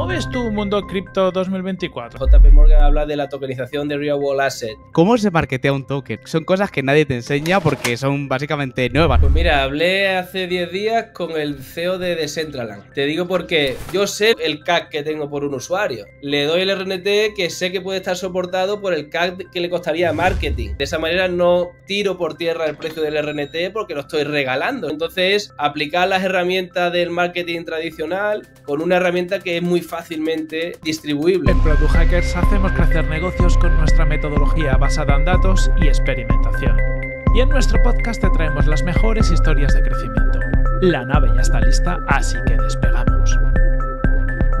¿Cómo ves tú un mundo cripto 2024? JP Morgan habla de la tokenización de Real World Asset. ¿Cómo se marketea un token? Son cosas que nadie te enseña porque son básicamente nuevas. Pues mira, hablé hace 10 días con el CEO de Decentraland. Te digo porque yo sé el CAC que tengo por un usuario. Le doy el RNT que sé que puede estar soportado por el CAC que le costaría marketing. De esa manera no tiro por tierra el precio del RNT porque lo estoy regalando. Entonces, aplicar las herramientas del marketing tradicional con una herramienta que es muy fácilmente distribuible. En Product Hackers hacemos crecer negocios con nuestra metodología basada en datos y experimentación. Y en nuestro podcast te traemos las mejores historias de crecimiento. La nave ya está lista, así que despegamos.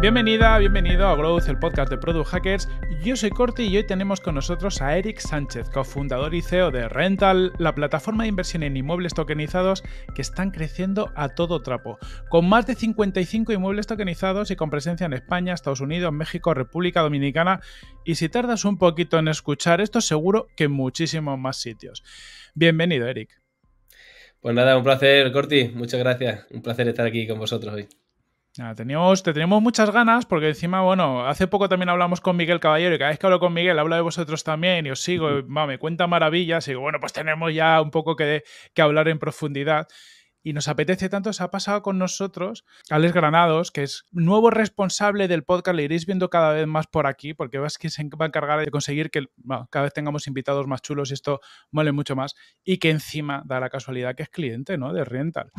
Bienvenida, bienvenido a Growth, el podcast de Product Hackers. Yo soy Corti y hoy tenemos con nosotros a Eric Sánchez, cofundador y CEO de Rental, la plataforma de inversión en inmuebles tokenizados que están creciendo a todo trapo. Con más de 55 inmuebles tokenizados y con presencia en España, Estados Unidos, México, República Dominicana y si tardas un poquito en escuchar esto, seguro que en muchísimos más sitios. Bienvenido, Eric. Pues nada, un placer, Corti. Muchas gracias. Un placer estar aquí con vosotros hoy te tenemos muchas ganas porque encima, bueno, hace poco también hablamos con Miguel Caballero y cada vez que hablo con Miguel habla de vosotros también y os sigo, me cuenta maravillas y bueno, pues tenemos ya un poco que, hablar en profundidad y nos apetece tanto, se ha pasado con nosotros Alex Granados, que es nuevo responsable del podcast, le iréis viendo cada vez más por aquí, porque es que se va a encargar de conseguir que cada vez tengamos invitados más chulos y esto vale mucho más, y que encima da la casualidad que es cliente, ¿no? De Rental.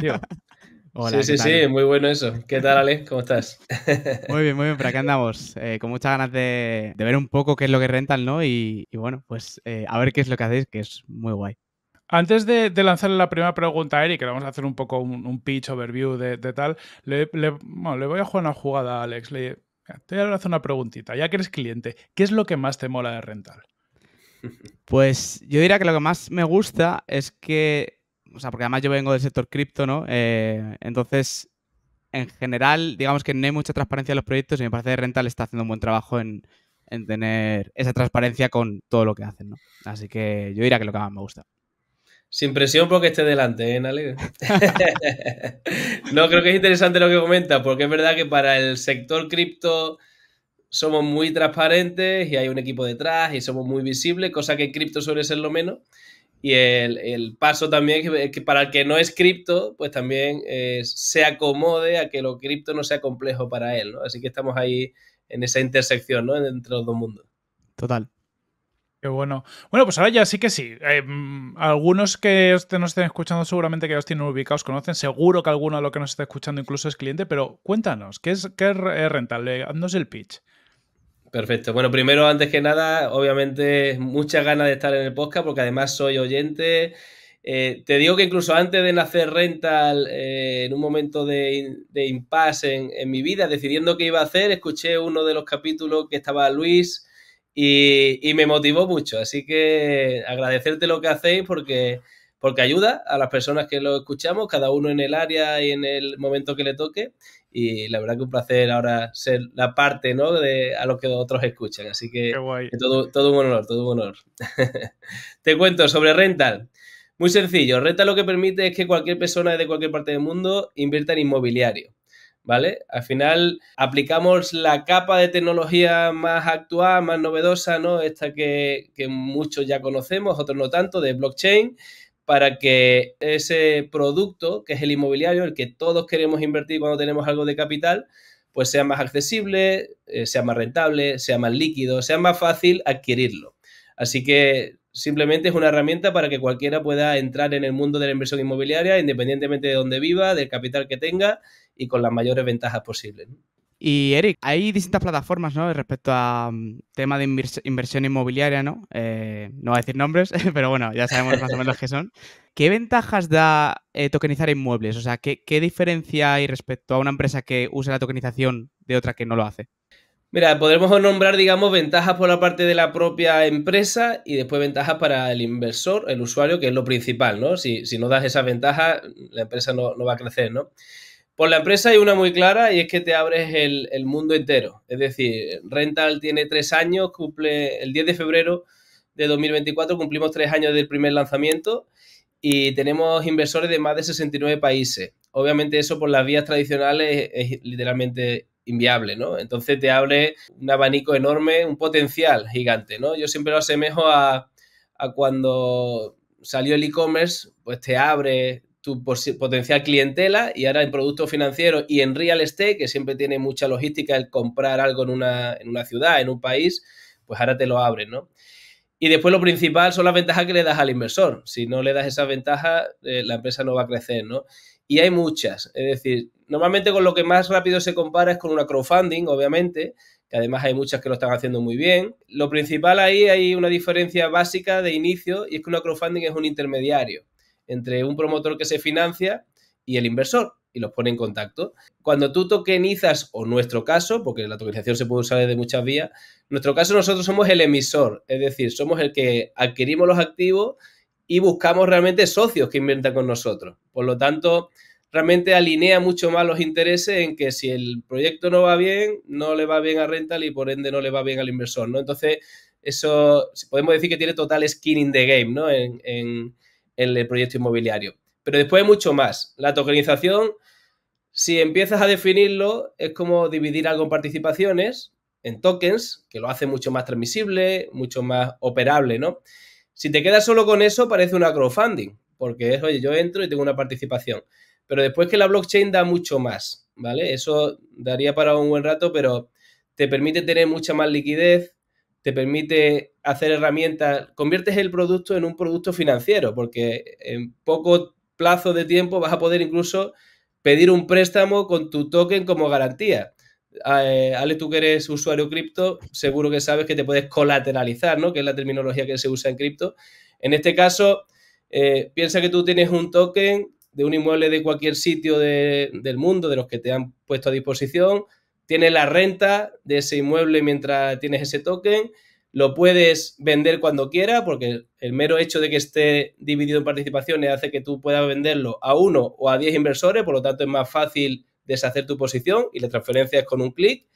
Tío. sí, sí, sí, muy bueno eso. ¿Qué tal, Alex? ¿Cómo estás? Muy bien, muy bien, ¿Para qué andamos. Eh, con muchas ganas de, ver un poco qué es lo que rentan, ¿no? Y, bueno, pues eh, a ver qué es lo que hacéis, que es muy guay. Antes de, lanzarle la primera pregunta a Eric, que le vamos a hacer un poco un, pitch overview de, tal, le, voy a jugar una jugada a Alex. Le, te voy a hacer una preguntita. Ya que eres cliente, ¿qué es lo que más te mola de rental? Pues yo diría que lo que más me gusta es que o sea, porque además yo vengo del sector cripto, ¿no? Eh, entonces, en general, digamos que no hay mucha transparencia en los proyectos y me parece que Rental está haciendo un buen trabajo en, tener esa transparencia con todo lo que hacen, ¿no? Así que yo diría que lo que más me gusta. Sin presión porque esté delante, ¿eh, no, creo que es interesante lo que comenta, porque es verdad que para el sector cripto somos muy transparentes y hay un equipo detrás y somos muy visibles, cosa que cripto suele ser lo menos. Y el, paso también que para el que no es cripto, pues también eh, se acomode a que lo cripto no sea complejo para él, ¿no? Así que estamos ahí en esa intersección, ¿no? Entre los dos mundos. Total. Qué bueno. Bueno, pues ahora ya sí que sí. Eh, mm, algunos que nos estén escuchando, seguramente que ya os tienen ubicados, conocen. Seguro que alguno de los que nos está escuchando incluso es cliente, pero cuéntanos, ¿qué es, qué es rentable? Haznos el pitch. Perfecto. Bueno, primero, antes que nada, obviamente, muchas ganas de estar en el podcast porque además soy oyente. Eh, te digo que incluso antes de nacer rental, eh, en un momento de, impasse en, mi vida, decidiendo qué iba a hacer, escuché uno de los capítulos que estaba Luis y, y me motivó mucho. Así que agradecerte lo que hacéis porque porque ayuda a las personas que lo escuchamos, cada uno en el área y en el momento que le toque. Y la verdad que un placer ahora ser la parte, ¿no? De, a los que otros escuchan. Así que todo, todo un honor, todo un honor. Te cuento sobre Rental. Muy sencillo, Rental lo que permite es que cualquier persona de cualquier parte del mundo invierta en inmobiliario. ¿vale? Al final aplicamos la capa de tecnología más actual, más novedosa, ¿no? Esta que, que, muchos ya conocemos, otros no tanto, de blockchain, para que ese producto, que es el inmobiliario, el que todos queremos invertir cuando tenemos algo de capital, pues sea más accesible, eh, sea más rentable, sea más líquido, sea más fácil adquirirlo. Así que simplemente es una herramienta para que cualquiera pueda entrar en el mundo de la inversión inmobiliaria, independientemente de donde viva, del capital que tenga y con las mayores ventajas posibles. Y Eric, hay distintas plataformas, ¿no? Respecto a mm, tema de inversión inmobiliaria, ¿no? Eh, no voy a decir nombres, pero bueno, ya sabemos más o menos qué son. ¿Qué ventajas da eh, tokenizar inmuebles? O sea, ¿qué, diferencia hay respecto a una empresa que usa la tokenización de otra que no lo hace? Mira, podemos nombrar, digamos, ventajas por la parte de la propia empresa y después ventajas para el inversor, el usuario, que es lo principal, ¿no? Si, no das esas ventajas, la empresa no va a crecer, ¿no? Por la empresa hay una muy clara y es que te abres el, mundo entero. Es decir, Rental tiene tres años, cumple el 10 de febrero de 2024, cumplimos tres años del primer lanzamiento y tenemos inversores de más de 69 países. Obviamente eso por las vías tradicionales es, literalmente inviable, ¿no? Entonces te abre un abanico enorme, un potencial gigante, ¿no? Yo siempre lo asemejo a, a cuando salió el e-commerce, pues te abre tu potencial clientela y ahora en productos financieros y en real estate, que siempre tiene mucha logística el comprar algo en una, ciudad, en un país, pues ahora te lo abren, ¿no? Y después lo principal son las ventajas que le das al inversor. Si no le das esas ventajas, eh, la empresa no va a crecer, ¿no? Y hay muchas. Es decir, normalmente con lo que más rápido se compara es con una crowdfunding, obviamente, que además hay muchas que lo están haciendo muy bien. Lo principal ahí hay una diferencia básica de inicio y es que una crowdfunding es un intermediario entre un promotor que se financia y el inversor y los pone en contacto. Cuando tú tokenizas, o nuestro caso, porque la tokenización se puede usar de muchas vías, nuestro caso nosotros somos el emisor, es decir, somos el que adquirimos los activos y buscamos realmente socios que inviertan con nosotros. Por lo tanto, realmente alinea mucho más los intereses en que si el proyecto no va bien, no le va bien a rental y por ende no le va bien al inversor, ¿no? Entonces, eso podemos decir que tiene total skin in the game, ¿no? en, en el proyecto inmobiliario. Pero después mucho más. La tokenización, si empiezas a definirlo, es como dividir algo en participaciones, en tokens, que lo hace mucho más transmisible, mucho más operable, ¿no? Si te quedas solo con eso, parece una crowdfunding, porque es, oye, yo entro y tengo una participación. Pero después que la blockchain da mucho más, ¿vale? Eso daría para un buen rato, pero te permite tener mucha más liquidez, te permite hacer herramientas, conviertes el producto en un producto financiero, porque en poco plazo de tiempo vas a poder incluso pedir un préstamo con tu token como garantía. Ah, eh, Ale, tú que eres usuario cripto, seguro que sabes que te puedes colateralizar, ¿no? Que es la terminología que se usa en cripto. En este caso, eh, piensa que tú tienes un token de un inmueble de cualquier sitio del mundo, de los que te han puesto a disposición, tienes la renta de ese inmueble mientras tienes ese token, lo puedes vender cuando quieras porque el mero hecho de que esté dividido en participaciones hace que tú puedas venderlo a uno o a diez inversores, por lo tanto es más fácil deshacer tu posición y la transferencia es con un clic.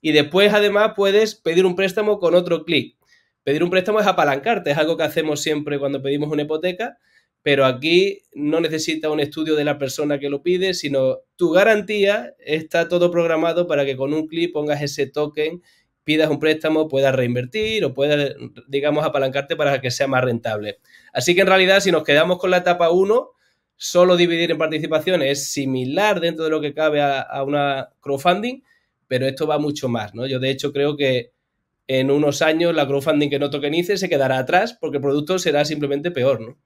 Y después, además, puedes pedir un préstamo con otro clic. Pedir un préstamo es apalancarte, es algo que hacemos siempre cuando pedimos una hipoteca pero aquí no necesita un estudio de la persona que lo pide, sino tu garantía está todo programado para que con un clic pongas ese token, pidas un préstamo, puedas reinvertir o puedas, digamos, apalancarte para que sea más rentable. Así que en realidad, si nos quedamos con la etapa 1, solo dividir en participaciones es similar dentro de lo que cabe a, una crowdfunding, pero esto va mucho más, ¿no? Yo de hecho creo que en unos años la crowdfunding que no tokenice se quedará atrás porque el producto será simplemente peor, ¿no?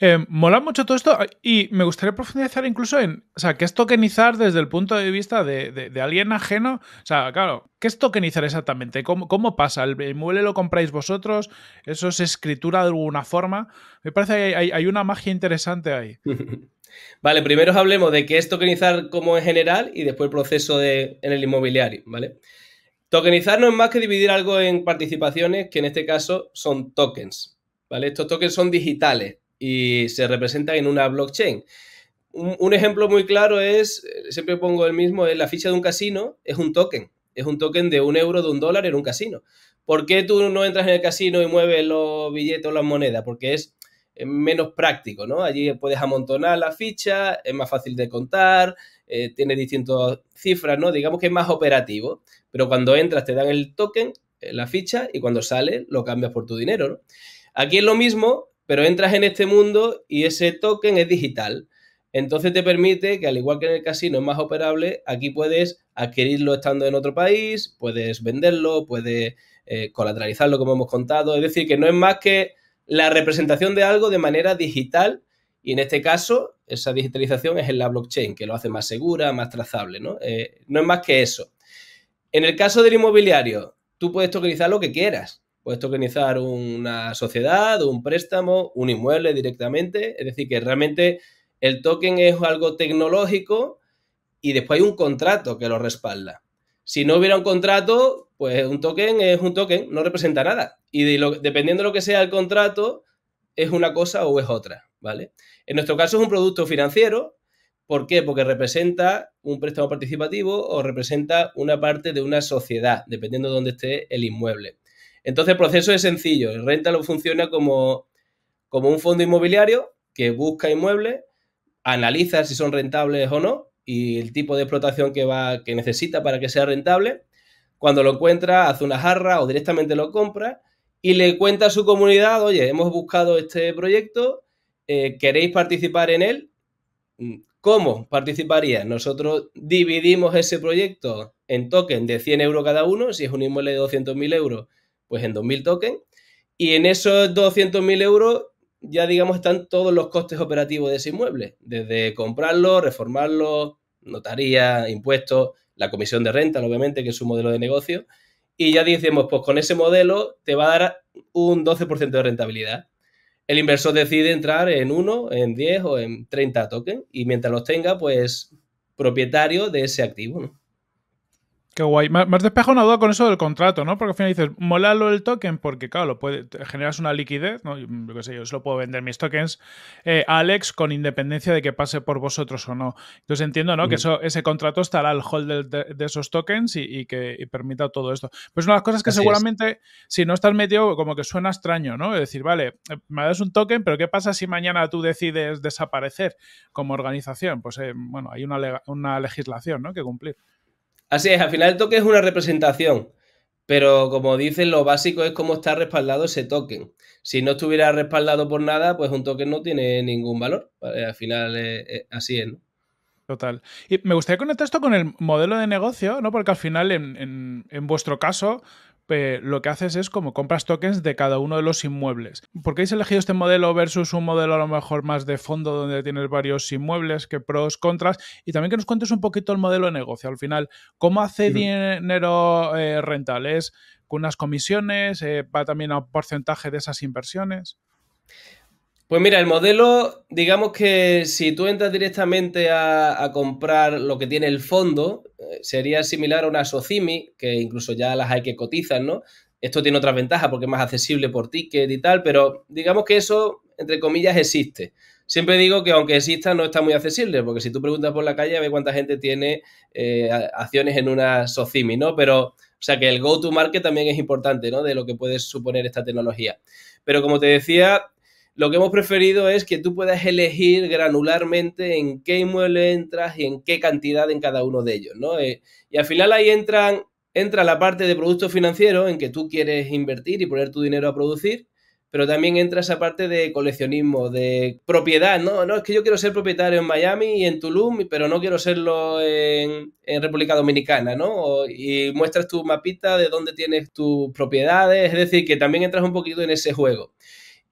Eh, mola mucho todo esto y me gustaría profundizar incluso en, o sea, ¿qué es tokenizar desde el punto de vista de, alguien ajeno? O sea, claro, ¿qué es tokenizar exactamente? ¿Cómo, pasa? ¿El inmueble lo compráis vosotros? ¿Eso es escritura de alguna forma? Me parece que hay, una magia interesante ahí. Vale, primero hablemos de qué es tokenizar como en general y después el proceso en el inmobiliario, ¿vale? Tokenizar no es más que dividir algo en participaciones, que en este caso son tokens, ¿vale? Estos tokens son digitales, y se representan en una blockchain. Un, ejemplo muy claro es, eh, siempre pongo el mismo, la ficha de un casino, es un token, es un token de un euro, de un dólar en un casino. ¿Por qué tú no entras en el casino y mueves los billetes o las monedas? Porque es menos práctico, ¿no? Allí puedes amontonar la ficha, es más fácil de contar, eh, tiene distintas cifras, ¿no? Digamos que es más operativo, pero cuando entras te dan el token, eh, la ficha, y cuando sale lo cambias por tu dinero, ¿no? Aquí es lo mismo, pero entras en este mundo y ese token es digital. Entonces te permite que, al igual que en el casino es más operable, aquí puedes adquirirlo estando en otro país, puedes venderlo, puedes eh, colateralizarlo, como hemos contado. Es decir, que no es más que la representación de algo de manera digital. Y en este caso, esa digitalización es en la blockchain, que lo hace más segura, más trazable. No, eh, no es más que eso. En el caso del inmobiliario, tú puedes tokenizar lo que quieras. Puedes tokenizar una sociedad, un préstamo, un inmueble directamente. Es decir, que realmente el token es algo tecnológico y después hay un contrato que lo respalda. Si no hubiera un contrato, pues un token es un token, no representa nada. Y dependiendo de lo que sea el contrato, es una cosa o es otra, ¿vale? En nuestro caso es un producto financiero. ¿Por qué? Porque representa un préstamo participativo o representa una parte de una sociedad, dependiendo de dónde esté el inmueble. Entonces el proceso es sencillo. El lo funciona como, un fondo inmobiliario que busca inmuebles, analiza si son rentables o no y el tipo de explotación que, va, que necesita para que sea rentable. Cuando lo encuentra, hace una jarra o directamente lo compra y le cuenta a su comunidad, oye, hemos buscado este proyecto, eh, queréis participar en él, mm, ¿cómo participaría? Nosotros dividimos ese proyecto en token de 100 euros cada uno, si es un inmueble de 200.000 euros, pues en 2.000 tokens. Y en esos 200.000 euros ya digamos están todos los costes operativos de ese inmueble, desde comprarlo, reformarlo, notaría, impuestos, la comisión de renta, obviamente, que es su modelo de negocio. Y ya decimos, pues con ese modelo te va a dar un 12% de rentabilidad. El inversor decide entrar en 1, en 10 o en 30 tokens y mientras los tenga, pues propietario de ese activo. ¿no? Qué guay. Me, has una duda con eso del contrato, ¿no? Porque al final dices, lo el token, porque claro, lo puede, generas una liquidez, ¿no? Yo, qué sé, yo solo puedo vender mis tokens eh, a Alex con independencia de que pase por vosotros o no. Entonces entiendo, ¿no? Que mm. ese contrato estará al hold de, esos tokens y, que permita todo esto. Pues una de las cosas que seguramente, si no estás metido, como que suena extraño, ¿no? Es decir, vale, eh, me das un token, pero ¿qué pasa si mañana tú decides desaparecer como organización? Pues, eh, bueno, hay una, una legislación, ¿no? Que cumplir. Así es, al final el token es una representación, pero como dicen, lo básico es cómo está respaldado ese token. Si no estuviera respaldado por nada, pues un token no tiene ningún valor. Al final así es, ¿no? Total. Y me gustaría conectar esto con el modelo de negocio, ¿no? Porque al final, en, en vuestro caso, lo que haces es como compras tokens de cada uno de los inmuebles. ¿Por qué habéis elegido este modelo versus un modelo a lo mejor más de fondo donde tienes varios inmuebles, que pros, contras? Y también que nos cuentes un poquito el modelo de negocio. Al final, ¿cómo hace dinero eh, rental? ¿Es con unas comisiones? Eh, ¿Va también a un porcentaje de esas inversiones? Pues mira, el modelo, digamos que si tú entras directamente a, comprar lo que tiene el fondo, eh, sería similar a una SOCIMI, que incluso ya las hay que cotizan, ¿no? Esto tiene otras ventajas porque es más accesible por ticket y tal, pero digamos que eso, entre comillas, existe. Siempre digo que aunque exista, no está muy accesible, porque si tú preguntas por la calle, ve cuánta gente tiene eh, acciones en una SOCIMI, ¿no? Pero o sea que el go-to-market también es importante, ¿no? De lo que puede suponer esta tecnología. Pero como te decía, lo que hemos preferido es que tú puedas elegir granularmente en qué inmueble entras y en qué cantidad en cada uno de ellos, ¿no? Eh, y al final ahí entra la parte de productos financieros en que tú quieres invertir y poner tu dinero a producir, pero también entra esa parte de coleccionismo, de propiedad, ¿no? No, es que yo quiero ser propietario en Miami y en Tulum, pero no quiero serlo en, República Dominicana, ¿no? y muestras tu mapita de dónde tienes tus propiedades, es decir, que también entras un poquito en ese juego.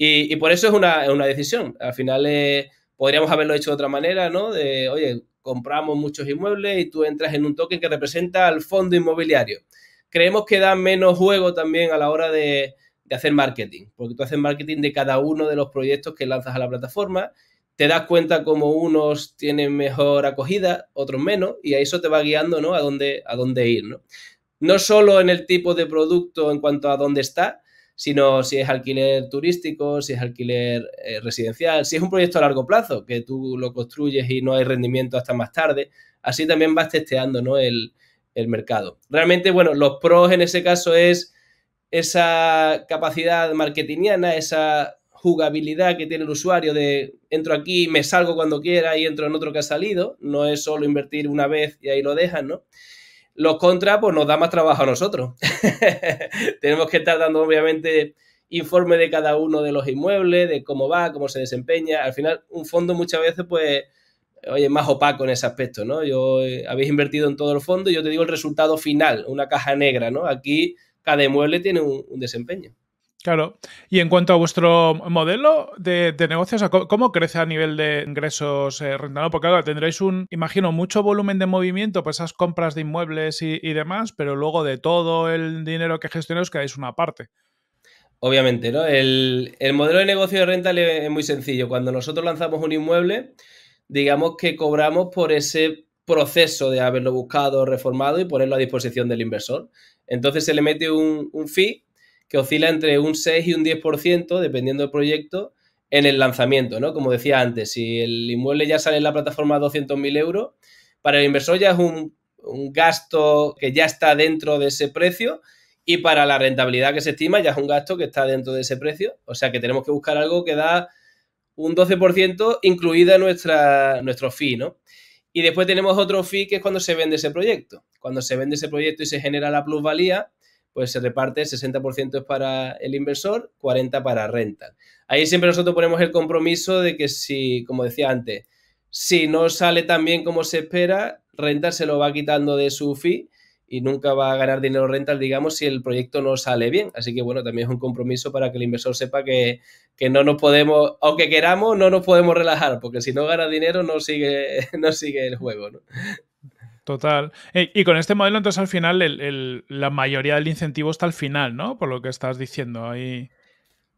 Y, por eso es una, decisión. Al final eh, podríamos haberlo hecho de otra manera, ¿no? De, oye, compramos muchos inmuebles y tú entras en un token que representa al fondo inmobiliario. Creemos que da menos juego también a la hora de, hacer marketing, porque tú haces marketing de cada uno de los proyectos que lanzas a la plataforma te das cuenta como unos tienen mejor acogida, otros menos, y a eso te va guiando ¿no? a, dónde, a dónde ir. ¿no? no solo en el tipo de producto en cuanto a dónde está, sino si es alquiler turístico, si es alquiler eh, residencial, si es un proyecto a largo plazo, que tú lo construyes y no hay rendimiento hasta más tarde. Así también vas testeando ¿no? el, el mercado. Realmente, bueno, los pros en ese caso es esa capacidad marketingiana, esa jugabilidad que tiene el usuario de entro aquí, me salgo cuando quiera y entro en otro que ha salido. No es solo invertir una vez y ahí lo dejan, ¿no? Los contras, pues nos da más trabajo a nosotros. Tenemos que estar dando, obviamente, informe de cada uno de los inmuebles, de cómo va, cómo se desempeña. Al final, un fondo muchas veces, pues, oye, más opaco en ese aspecto, ¿no? Yo eh, habéis invertido en todo el fondo y yo te digo el resultado final, una caja negra, ¿no? Aquí cada inmueble tiene un desempeño. Claro. Y en cuanto a vuestro modelo de, de negocios, ¿cómo, crece a nivel de ingresos eh, rentado? Porque claro, tendréis un, imagino, mucho volumen de movimiento, por esas compras de inmuebles y, demás, pero luego de todo el dinero que gestionáis quedáis una parte. Obviamente, ¿no? El, modelo de negocio de renta es muy sencillo. Cuando nosotros lanzamos un inmueble, digamos que cobramos por ese proceso de haberlo buscado, reformado y ponerlo a disposición del inversor. Entonces se le mete un, un fee que oscila entre un 6 y un 10%, dependiendo del proyecto, en el lanzamiento, ¿no? Como decía antes, si el inmueble ya sale en la plataforma a 200.000 euros, para el inversor ya es un, gasto que ya está dentro de ese precio y para la rentabilidad que se estima ya es un gasto que está dentro de ese precio. O sea que tenemos que buscar algo que da un 12% incluida nuestra, nuestro fee, ¿no? Y después tenemos otro fee que es cuando se vende ese proyecto. Cuando se vende ese proyecto y se genera la plusvalía, pues se reparte 60% es para el inversor, 40% para rental Ahí siempre nosotros ponemos el compromiso de que si, como decía antes, si no sale tan bien como se espera, rental se lo va quitando de su fee y nunca va a ganar dinero rental, digamos, si el proyecto no sale bien. Así que, bueno, también es un compromiso para que el inversor sepa que, que no nos podemos, aunque queramos, no nos podemos relajar, porque si no gana dinero no sigue, no sigue el juego, ¿no? Total. Y con este modelo, entonces al final, la mayoría del incentivo está al final, ¿no? Por lo que estás diciendo ahí.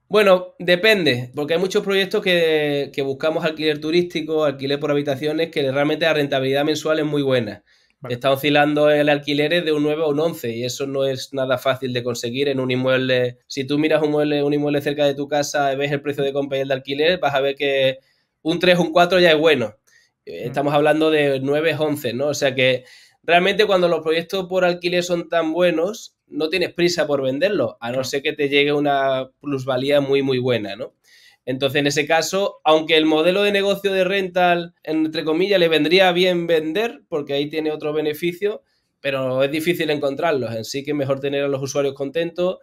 Bueno, depende, porque hay muchos proyectos que, buscamos alquiler turístico, alquiler por habitaciones, que realmente la rentabilidad mensual es muy buena. Está oscilando el alquiler de un 9 a un 11 y eso no es nada fácil de conseguir en un inmueble. Si tú miras un inmueble, un inmueble cerca de tu casa, ves el precio de compra y el de alquiler, vas a ver que un 3 un 4 ya es bueno Estamos hablando de 9, 11, ¿no? O sea que realmente cuando los proyectos por alquiler son tan buenos, no tienes prisa por venderlo, a no ser que te llegue una plusvalía muy, muy buena, ¿no? Entonces, en ese caso, aunque el modelo de negocio de rental, entre comillas, le vendría bien vender, porque ahí tiene otro beneficio, pero es difícil encontrarlos. Así que mejor tener a los usuarios contentos,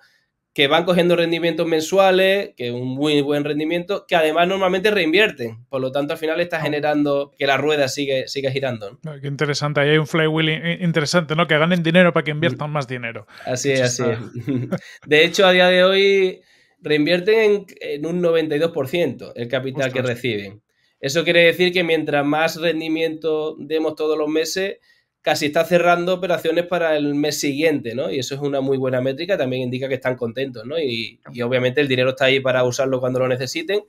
que van cogiendo rendimientos mensuales, que es un muy buen rendimiento, que además normalmente reinvierten. Por lo tanto, al final está ah. generando que la rueda sigue, sigue girando. Ah, qué interesante, ahí hay un flywheel interesante, ¿no? Que ganen dinero para que inviertan mm. más dinero. Así es, así es. De hecho, a día de hoy reinvierten en, un 92% el capital que reciben. Eso quiere decir que mientras más rendimiento demos todos los meses, casi está cerrando operaciones para el mes siguiente, ¿no? Y eso es una muy buena métrica, también indica que están contentos, ¿no? Y, obviamente el dinero está ahí para usarlo cuando lo necesiten,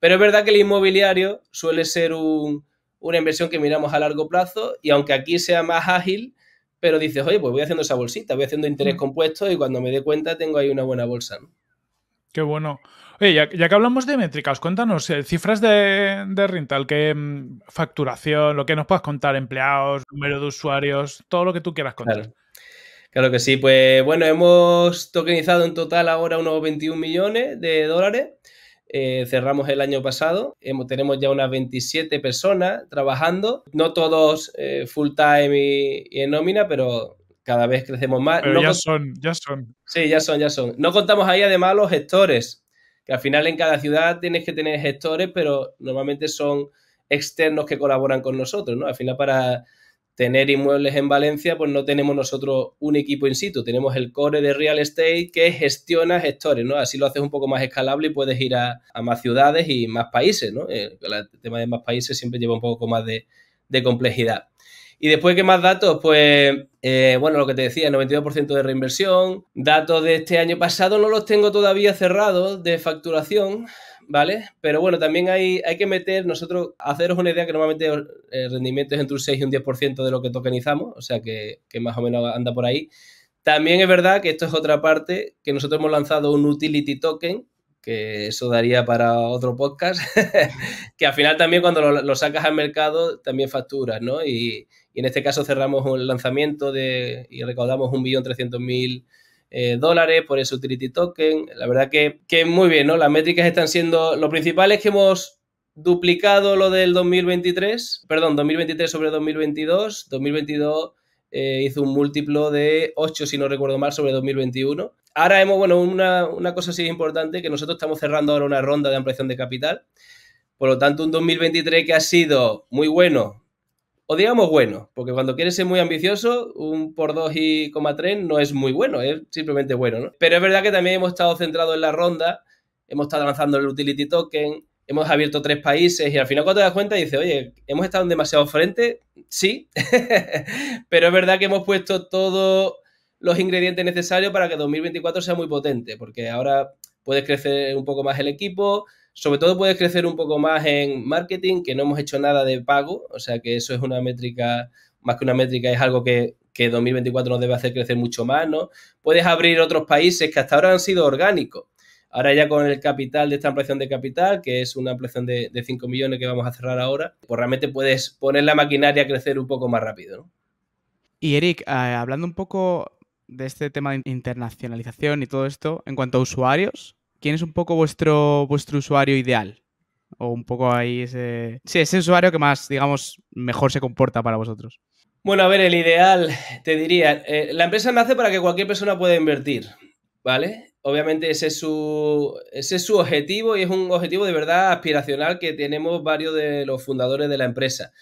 pero es verdad que el inmobiliario suele ser un, una inversión que miramos a largo plazo y aunque aquí sea más ágil, pero dices, oye, pues voy haciendo esa bolsita, voy haciendo interés mm. compuesto y cuando me dé cuenta tengo ahí una buena bolsa, ¿no? Qué bueno ya, que hablamos de métricas, cuéntanos eh, cifras de, de, mm, facturación, lo que nos puedas contar, empleados, número de usuarios, todo lo que tú quieras contar. Claro. que sí, pues bueno, hemos tokenizado en total ahora unos 21 millones de dólares. Eh, cerramos el año pasado, tenemos ya unas 27 personas trabajando, no todos eh, full time y, en nómina, pero cada vez crecemos más. Pero ya son, ya son. Sí, ya son, ya son. No contamos ahí además los gestores, al final en cada ciudad tienes que tener gestores, pero normalmente son externos que colaboran con nosotros, ¿no? Al final para tener inmuebles en Valencia, pues no tenemos nosotros un equipo in situ, tenemos el core de real estate que gestiona gestores, ¿no? Así lo haces un poco más escalable y puedes ir a, más ciudades y más países, ¿no? Eh, el, tema de más países siempre lleva un poco más de complejidad. Y después, ¿qué más datos? Pues, eh, bueno, lo que te decía, 92% de reinversión. Datos de este año pasado no los tengo todavía cerrados de facturación, ¿vale? Pero bueno, también hay, hay que meter, nosotros, haceros una idea que normalmente el rendimiento es entre un 6 y un 10% de lo que tokenizamos, o sea que, más o menos anda por ahí. También es verdad que esto es otra parte, que nosotros hemos lanzado un utility token, que eso daría para otro podcast, que al final también cuando lo, lo, sacas al mercado también facturas, ¿no? Y, y en este caso cerramos el lanzamiento de, y recaudamos 1.300.000 eh, dólares por ese utility token. La verdad que, que muy bien, ¿no? Las métricas están siendo... Lo principal es que hemos duplicado lo del 2023, perdón, 2023 sobre 2022. 2022 eh, hizo un múltiplo de 8, si no recuerdo mal, sobre 2021. Ahora hemos, bueno, una, cosa sí importante, que nosotros estamos cerrando ahora una ronda de ampliación de capital. Por lo tanto, un 2023 que ha sido muy bueno o digamos bueno, porque cuando quieres ser muy ambicioso, un por 2 y coma 3 no es muy bueno, es simplemente bueno, ¿no? Pero es verdad que también hemos estado centrados en la ronda, hemos estado lanzando el utility token, hemos abierto tres países y al final cuando te das cuenta dices, oye, hemos estado en demasiado frente, sí, pero es verdad que hemos puesto todos los ingredientes necesarios para que 2024 sea muy potente, porque ahora puedes crecer un poco más el equipo, sobre todo puedes crecer un poco más en marketing, que no hemos hecho nada de pago, o sea que eso es una métrica, más que una métrica, es algo que, 2024 nos debe hacer crecer mucho más, ¿no? Puedes abrir otros países que hasta ahora han sido orgánicos. Ahora ya con el capital de esta ampliación de capital, que es una ampliación de, 5 millones que vamos a cerrar ahora, pues realmente puedes poner la maquinaria a crecer un poco más rápido, ¿no? Y Eric, eh, hablando un poco de este tema de internacionalización y todo esto, en cuanto a usuarios, ¿quién es un poco vuestro, vuestro usuario ideal? O un poco ahí ese... Sí, ese usuario que más, digamos, mejor se comporta para vosotros. Bueno, a ver, el ideal, te diría, eh, la empresa nace para que cualquier persona pueda invertir, ¿vale? Obviamente ese es, su, objetivo y es un objetivo de verdad aspiracional que tenemos varios de los fundadores de la empresa.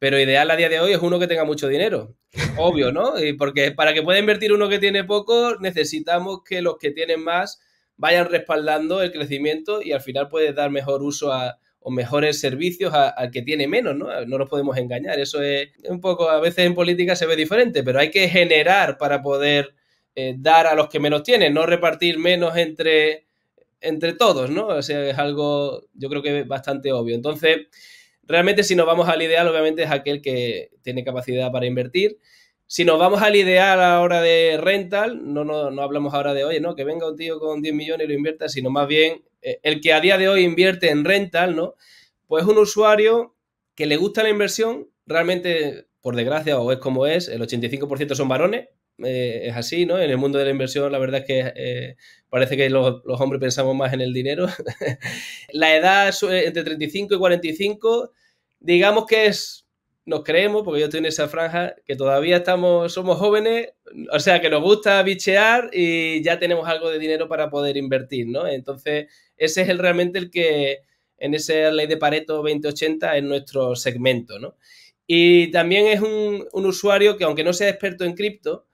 Pero ideal a día de hoy es uno que tenga mucho dinero, obvio, ¿no? porque para que pueda invertir uno que tiene poco, necesitamos que los que tienen más vayan respaldando el crecimiento y al final puedes dar mejor uso a, o mejores servicios al que tiene menos, ¿no? No nos podemos engañar. Eso es un poco, a veces en política se ve diferente, pero hay que generar para poder eh, dar a los que menos tienen, no repartir menos entre, entre todos, ¿no? O sea, es algo, yo creo que es bastante obvio. Entonces, realmente si nos vamos al ideal, obviamente es aquel que tiene capacidad para invertir si nos vamos al ideal ahora de rental, no, no, hablamos ahora de, oye, no, que venga un tío con 10 millones y lo invierta, sino más bien eh, el que a día de hoy invierte en rental, ¿no? Pues un usuario que le gusta la inversión, realmente, por desgracia, o es como es, el 85% son varones, eh, es así, ¿no? En el mundo de la inversión, la verdad es que eh, parece que los, los, hombres pensamos más en el dinero. la edad entre 35 y 45, digamos que es nos creemos, porque yo estoy en esa franja, que todavía estamos, somos jóvenes, o sea, que nos gusta bichear y ya tenemos algo de dinero para poder invertir, ¿no? Entonces, ese es el, realmente el que en esa ley de Pareto 2080 es nuestro segmento, ¿no? Y también es un, un usuario que, aunque no sea experto en cripto,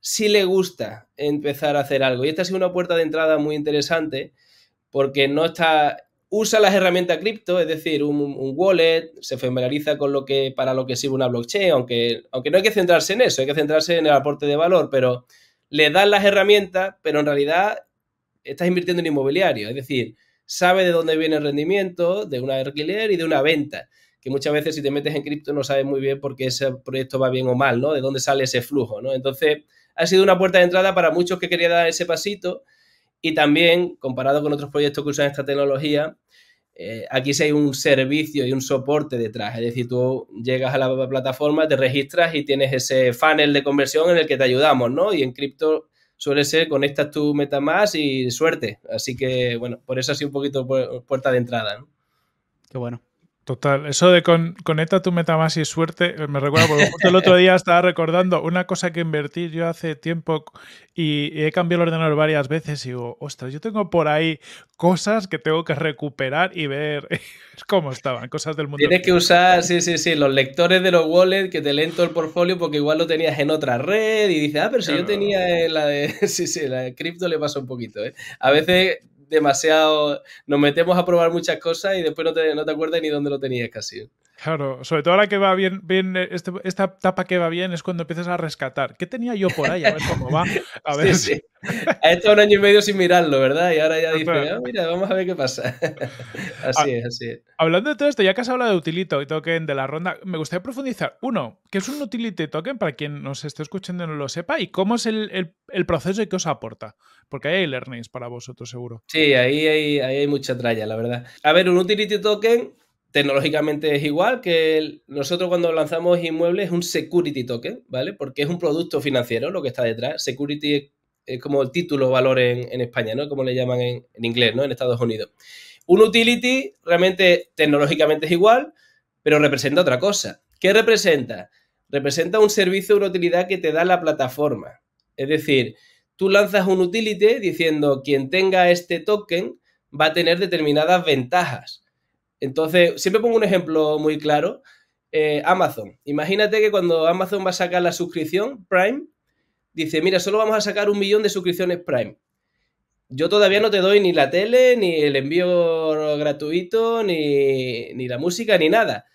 sí le gusta empezar a hacer algo. Y esta ha sido una puerta de entrada muy interesante porque no está usa las herramientas cripto, es decir, un, wallet, se familiariza con lo que, para lo que sirve una blockchain, aunque, aunque no hay que centrarse en eso, hay que centrarse en el aporte de valor, pero le dan las herramientas, pero en realidad estás invirtiendo en inmobiliario, es decir, sabe de dónde viene el rendimiento de una alquiler y de una venta, que muchas veces si te metes en cripto no sabes muy bien por qué ese proyecto va bien o mal, ¿no? De dónde sale ese flujo, ¿no? Entonces, ha sido una puerta de entrada para muchos que querían dar ese pasito, y también, comparado con otros proyectos que usan esta tecnología, eh, aquí sí hay un servicio y un soporte detrás. Es decir, tú llegas a la plataforma, te registras y tienes ese funnel de conversión en el que te ayudamos, ¿no? Y en cripto suele ser conectas tu MetaMask y suerte. Así que, bueno, por eso sido un poquito puerta de entrada. ¿no? Qué bueno. Total, eso de con, conecta tu más y suerte, me recuerda, porque el otro día estaba recordando una cosa que invertí yo hace tiempo y, he cambiado el ordenador varias veces y digo, ostras, yo tengo por ahí cosas que tengo que recuperar y ver cómo estaban, cosas del mundo. Tienes que usar, sí, sí, sí, los lectores de los wallets que te leen todo el portfolio porque igual lo tenías en otra red y dices, ah, pero si yo tenía eh, la de, sí, sí, la de cripto le pasa un poquito, ¿eh? A veces demasiado, nos metemos a probar muchas cosas y después no te, no te acuerdas ni dónde lo tenías casi. Claro, sobre todo ahora que va bien, bien eh, este, esta etapa que va bien es cuando empiezas a rescatar. ¿Qué tenía yo por ahí? A ver cómo va. Sí, sí. Ha estado un año y medio sin mirarlo, ¿verdad? Y ahora ya dice, ah, mira, vamos a ver qué pasa. Ah, así es, así es. Hablando de todo esto, ya que has hablado de Utility token de la ronda, me gustaría profundizar. Uno, ¿qué es un utility token para quien nos esté escuchando y no lo sepa? ¿Y cómo es el, proceso y qué os aporta? Porque ahí hay learnings para vosotros, seguro. Sí, ahí hay, ahí hay mucha tralla, la verdad. A ver, un utility token tecnológicamente es igual que nosotros cuando lanzamos inmuebles es un security token, ¿vale? Porque es un producto financiero lo que está detrás. Security es, como el título valor en, España, ¿no? Como le llaman en, en, inglés, ¿no? En Estados Unidos. Un utility realmente tecnológicamente es igual, pero representa otra cosa. ¿Qué representa? Representa un servicio, una utilidad que te da la plataforma. Es decir, tú lanzas un utility diciendo quien tenga este token va a tener determinadas ventajas entonces, siempre pongo un ejemplo muy claro. Eh, Amazon. Imagínate que cuando Amazon va a sacar la suscripción Prime, dice, mira, solo vamos a sacar un millón de suscripciones Prime. Yo todavía no te doy ni la tele, ni el envío gratuito, ni, la música, ni nada.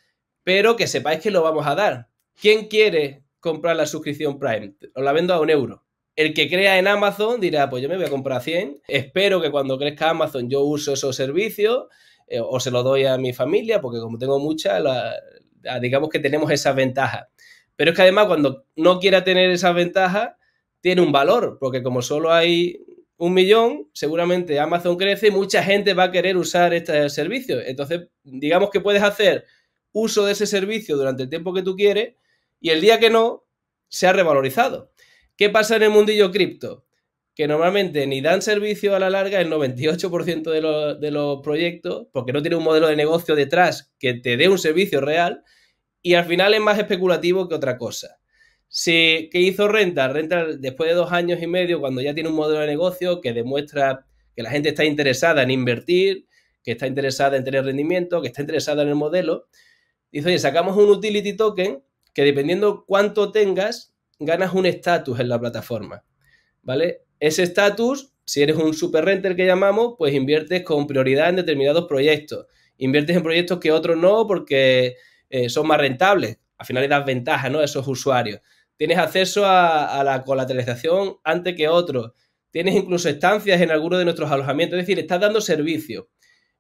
Pero que sepáis que lo vamos a dar. ¿Quién quiere comprar la suscripción Prime? Os la vendo a un euro. El que crea en Amazon dirá, pues yo me voy a comprar 100. Espero que cuando crezca Amazon yo uso esos servicios eh, o se lo doy a mi familia, porque como tengo mucha, digamos que tenemos esas ventajas. Pero es que además cuando no quiera tener esas ventajas, tiene un valor, porque como solo hay un millón, seguramente Amazon crece y mucha gente va a querer usar este servicio. Entonces, digamos que puedes hacer uso de ese servicio durante el tiempo que tú quieres y el día que no, se ha revalorizado. ¿Qué pasa en el mundillo cripto? normalmente ni dan servicio a la larga el 98% de, de los proyectos, porque no tiene un modelo de negocio detrás que te dé un servicio real, y al final es más especulativo que otra cosa. Si, que hizo Renta? Renta, después de dos años y medio, cuando ya tiene un modelo de negocio que demuestra que la gente está interesada en invertir, que está interesada en tener rendimiento, que está interesada en el modelo, dice, oye, sacamos un utility token que dependiendo cuánto tengas, ganas un estatus en la plataforma. ¿Vale? Ese estatus, si eres un super renter que llamamos, pues inviertes con prioridad en determinados proyectos. Inviertes en proyectos que otros no porque eh, son más rentables. Al final le das ventaja ¿no? a esos usuarios. Tienes acceso a, la colateralización antes que otros. Tienes incluso estancias en algunos de nuestros alojamientos. Es decir, estás dando servicio.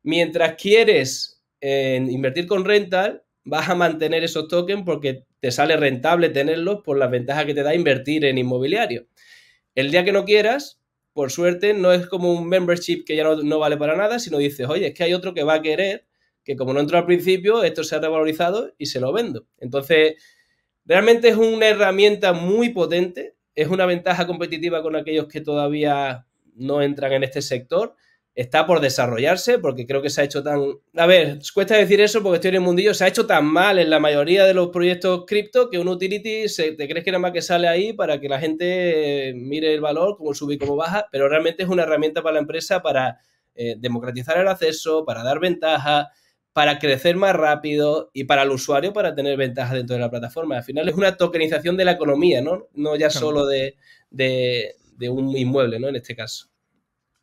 Mientras quieres invertir con rental, vas a mantener esos tokens porque te sale rentable tenerlos por las ventajas que te da invertir en inmobiliario. El día que no quieras, por suerte, no es como un membership que ya no, vale para nada, sino dices, oye, es que hay otro que va a querer, que como no entró al principio, esto se ha revalorizado y se lo vendo. Entonces, realmente es una herramienta muy potente, es una ventaja competitiva con aquellos que todavía no entran en este sector está por desarrollarse, porque creo que se ha hecho tan... A ver, cuesta decir eso porque estoy en el mundillo, se ha hecho tan mal en la mayoría de los proyectos cripto que un utility te crees que nada más que sale ahí para que la gente mire el valor, cómo sube y cómo baja, pero realmente es una herramienta para la empresa para eh, democratizar el acceso, para dar ventaja, para crecer más rápido y para el usuario para tener ventaja dentro de la plataforma. Al final es una tokenización de la economía, ¿no? No ya solo de, de un inmueble, ¿no? En este caso.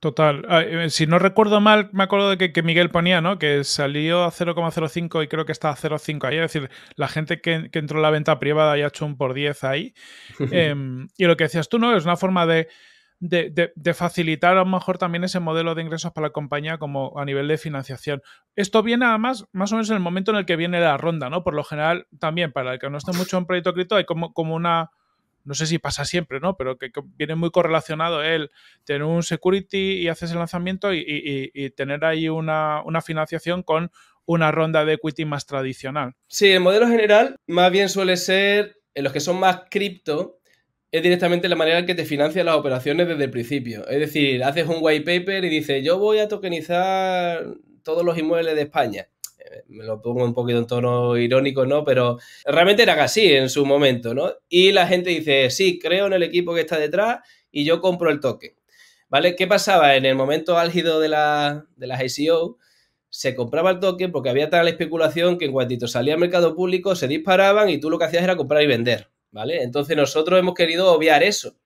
Total. Ah, eh, si no recuerdo mal, me acuerdo de que, Miguel ponía, ¿no? Que salió a 0,05 y creo que está a 0,5 ahí. Es decir, la gente que, entró en la venta privada ya ha hecho un por 10 ahí. Em, y lo que decías tú, ¿no? Es una forma de, facilitar a lo mejor también ese modelo de ingresos para la compañía como a nivel de financiación. Esto viene además más o menos en el momento en el que viene la ronda, ¿no? Por lo general, también para el que no esté mucho en proyecto cripto hay como, como una no sé si pasa siempre, ¿no? Pero que, viene muy correlacionado el tener un security y haces el lanzamiento y, tener ahí una, una financiación con una ronda de equity más tradicional. Sí, el modelo general más bien suele ser, en los que son más cripto, es directamente la manera en que te financia las operaciones desde el principio. Es decir, haces un white paper y dices, yo voy a tokenizar todos los inmuebles de España me lo pongo un poquito en tono irónico, ¿no? Pero realmente era así en su momento, ¿no? Y la gente dice, sí, creo en el equipo que está detrás y yo compro el token. ¿Vale? ¿Qué pasaba? En el momento álgido de, la, de las ICO, se compraba el token porque había tal especulación que en cuantito salía al mercado público se disparaban y tú lo que hacías era comprar y vender, ¿vale? Entonces nosotros hemos querido obviar eso,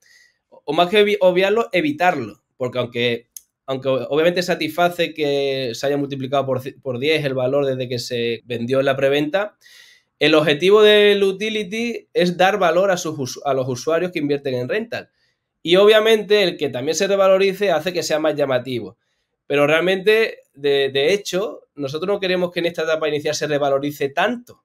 o más que obviarlo, evitarlo, porque aunque aunque obviamente satisface que se haya multiplicado por, por 10 el valor desde que se vendió en la preventa, el objetivo del utility es dar valor a, sus, a los usuarios que invierten en rental. Y obviamente el que también se revalorice hace que sea más llamativo. Pero realmente, de, hecho, nosotros no queremos que en esta etapa inicial se revalorice tanto.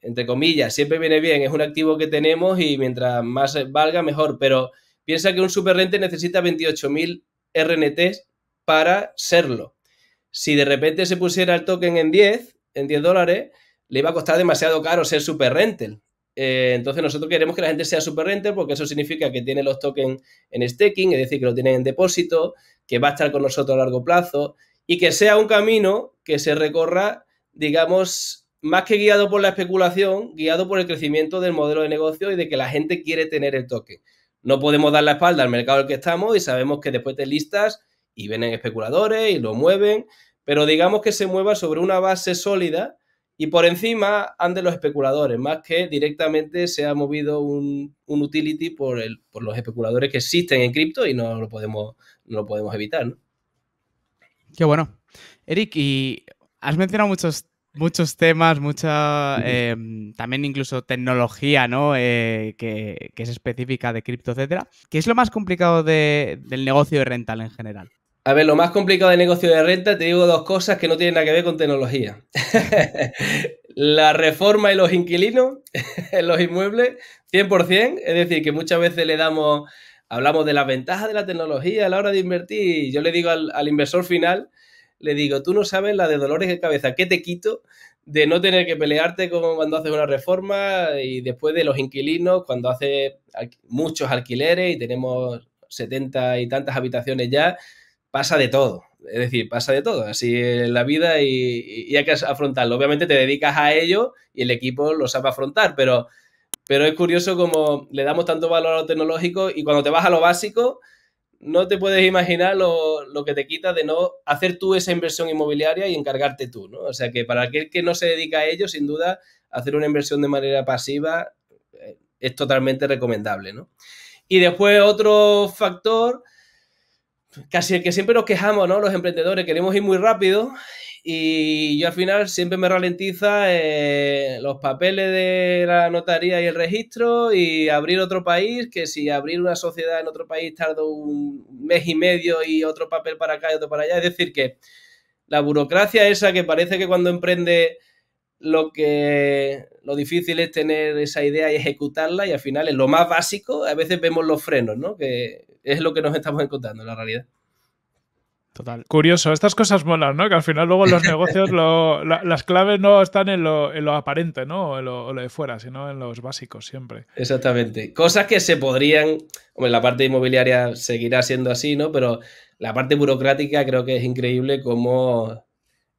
Entre comillas, siempre viene bien, es un activo que tenemos y mientras más valga, mejor. Pero piensa que un superrente necesita 28.000 rnt para serlo. Si de repente se pusiera el token en 10, en 10 dólares, le iba a costar demasiado caro ser super rental. Eh, entonces nosotros queremos que la gente sea super rental porque eso significa que tiene los tokens en staking, es decir, que lo tienen en depósito, que va a estar con nosotros a largo plazo y que sea un camino que se recorra, digamos, más que guiado por la especulación, guiado por el crecimiento del modelo de negocio y de que la gente quiere tener el token no podemos dar la espalda al mercado en el que estamos y sabemos que después te listas y vienen especuladores y lo mueven, pero digamos que se mueva sobre una base sólida y por encima anden los especuladores, más que directamente se ha movido un, un utility por, el, por los especuladores que existen en cripto y no lo podemos, no lo podemos evitar. Qué bueno. Eric, y has mencionado muchos muchos temas, mucha em, también incluso tecnología, ¿no? Eh, que, es específica de cripto, etcétera. ¿Qué es lo más complicado del negocio de rental en general? A ver, lo más complicado del negocio de renta, te digo dos cosas que no tienen nada que ver con tecnología. la reforma y los inquilinos, los inmuebles, 100%, es decir, que muchas veces le damos, hablamos de las ventajas de la tecnología a la hora de invertir, y yo le digo al, al inversor final, le digo, tú no sabes la de dolores de cabeza que te quito de no tener que pelearte como cuando haces una reforma y después de los inquilinos, cuando hace muchos alquileres y tenemos 70 y tantas habitaciones ya, pasa de todo. Es decir, pasa de todo, así es la vida y, hay que afrontarlo. Obviamente te dedicas a ello y el equipo lo sabe afrontar, pero, pero es curioso como le damos tanto valor a lo tecnológico y cuando te vas a lo básico, no te puedes imaginar lo, que te quita de no hacer tú esa inversión inmobiliaria y encargarte tú, ¿no? O sea que para aquel que no se dedica a ello, sin duda, hacer una inversión de manera pasiva eh, es totalmente recomendable, ¿no? Y después otro factor, casi el que siempre nos quejamos, ¿no? Los emprendedores, queremos ir muy rápido y yo al final siempre me ralentiza eh, los papeles de la notaría y el registro y abrir otro país, que si abrir una sociedad en otro país tardo un mes y medio y otro papel para acá y otro para allá. Es decir, que la burocracia esa que parece que cuando emprende lo que lo difícil es tener esa idea y ejecutarla y al final es lo más básico, a veces vemos los frenos, ¿no? Que es lo que nos estamos encontrando en la realidad. Total. Curioso, estas cosas molan, ¿no? Que al final luego los negocios, las claves no están en lo, aparente, ¿no? O en lo, de fuera, sino en los básicos siempre. Exactamente. Cosas que se podrían, en la parte inmobiliaria seguirá siendo así, ¿no? Pero la parte burocrática creo que es increíble como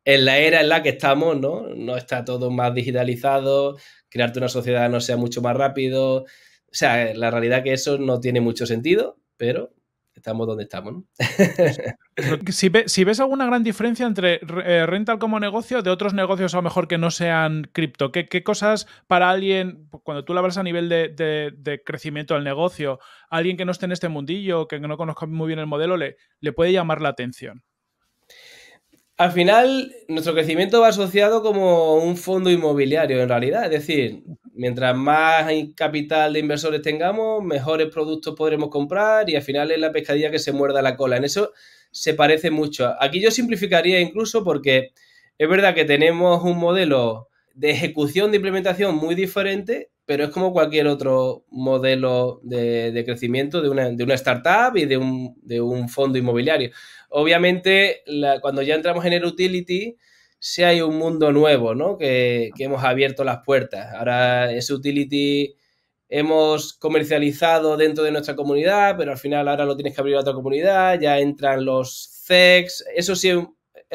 en la era en la que estamos, ¿no? No está todo más digitalizado, crearte una sociedad no sea mucho más rápido. O sea, la realidad es que eso no tiene mucho sentido, pero estamos donde estamos. si, ves alguna gran diferencia entre eh, rental como negocio de otros negocios a lo mejor que no sean cripto, ¿qué, cosas para alguien, cuando tú la hablas a nivel de, crecimiento del negocio, alguien que no esté en este mundillo, que no conozca muy bien el modelo, le puede llamar la atención? Al final, nuestro crecimiento va asociado como un fondo inmobiliario, en realidad. Es decir, mientras más capital de inversores tengamos, mejores productos podremos comprar y al final es la pescadilla que se muerda la cola. En eso se parece mucho. Aquí yo simplificaría incluso porque es verdad que tenemos un modelo de ejecución, de implementación muy diferente, pero es como cualquier otro modelo de, crecimiento de una, startup y de un, fondo inmobiliario. Obviamente, cuando ya entramos en el utility, si hay un mundo nuevo, ¿no? Que, hemos abierto las puertas. Ahora ese utility hemos comercializado dentro de nuestra comunidad, pero al final ahora lo tienes que abrir a otra comunidad, ya entran los CECs, eso sí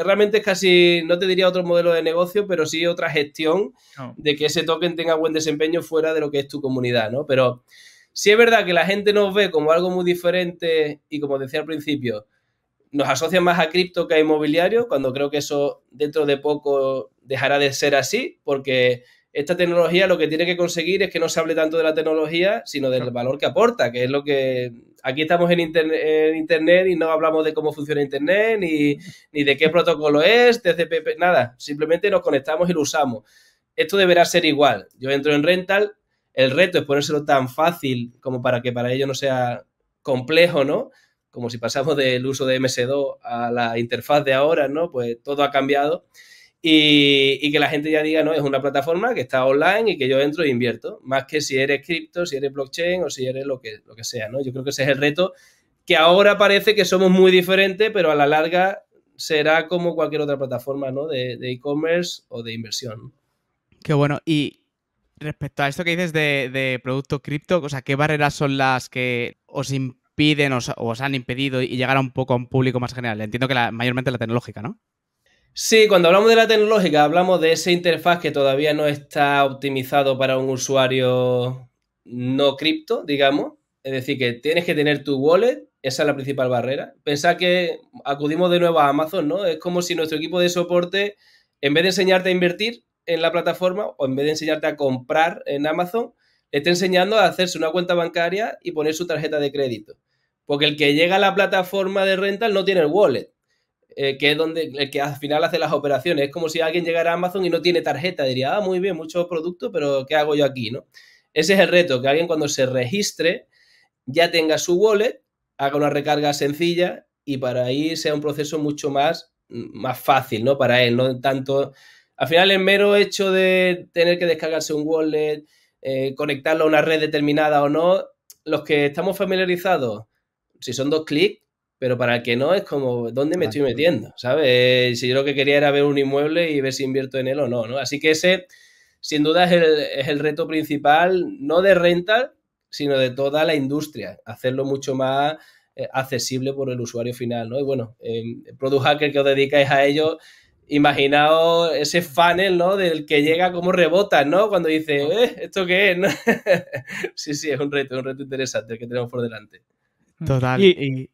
realmente es casi, no te diría otro modelo de negocio, pero sí otra gestión de que ese token tenga buen desempeño fuera de lo que es tu comunidad, ¿no? Pero sí es verdad que la gente nos ve como algo muy diferente y como decía al principio, nos asocia más a cripto que a inmobiliario, cuando creo que eso dentro de poco dejará de ser así, porque esta tecnología lo que tiene que conseguir es que no se hable tanto de la tecnología, sino del valor que aporta, que es lo que aquí estamos en, Internet y no hablamos de cómo funciona Internet, ni, ni de qué protocolo es, TCP, nada. Simplemente nos conectamos y lo usamos. Esto deberá ser igual. Yo entro en rental, el reto es ponérselo tan fácil como para que para ello no sea complejo, ¿no? Como si pasamos del uso de MS2 a la interfaz de ahora, ¿no? Pues todo ha cambiado y, que la gente ya diga, no, es una plataforma que está online y que yo entro e invierto, más que si eres cripto, si eres blockchain o si eres lo que, lo que sea, ¿no? Yo creo que ese es el reto, que ahora parece que somos muy diferentes, pero a la larga será como cualquier otra plataforma, ¿no? De e-commerce o de inversión. Qué bueno, y respecto a esto que dices de, de producto cripto, o sea, ¿qué barreras son las que os impiden o os, han impedido y llegar a un poco a un público más general? Entiendo que la, mayormente la tecnológica, ¿no? Sí, cuando hablamos de la tecnológica, hablamos de esa interfaz que todavía no está optimizado para un usuario no cripto, digamos. Es decir, que tienes que tener tu wallet, esa es la principal barrera. Pensar que acudimos de nuevo a Amazon, ¿no? Es como si nuestro equipo de soporte, en vez de enseñarte a invertir en la plataforma o en vez de enseñarte a comprar en Amazon, le enseñando a hacerse una cuenta bancaria y poner su tarjeta de crédito. Porque el que llega a la plataforma de rental no tiene el wallet eh, que es donde el eh, que al final hace las operaciones. Es como si alguien llegara a Amazon y no tiene tarjeta, diría, ah, muy bien, muchos productos, pero ¿qué hago yo aquí? ¿no? Ese es el reto, que alguien cuando se registre ya tenga su wallet, haga una recarga sencilla y para ahí sea un proceso mucho más, mm, más fácil, ¿no? Para él, no tanto... Al final el mero hecho de tener que descargarse un wallet, eh, conectarlo a una red determinada o no, los que estamos familiarizados, si son dos clics, pero para el que no es como, ¿dónde me ah, estoy metiendo? ¿Sabes? Eh, si yo lo que quería era ver un inmueble y ver si invierto en él o no, ¿no? Así que ese, sin duda, es el, reto principal, no de renta, sino de toda la industria, hacerlo mucho más eh, accesible por el usuario final, ¿no? Y bueno, eh, Product Hacker que os dedicáis a ello, imaginaos ese funnel, ¿no? Del que llega como rebota, ¿no? Cuando dice, ah. eh, ¿esto qué es? sí, sí, es un reto, un reto interesante el que tenemos por delante. Total. Y,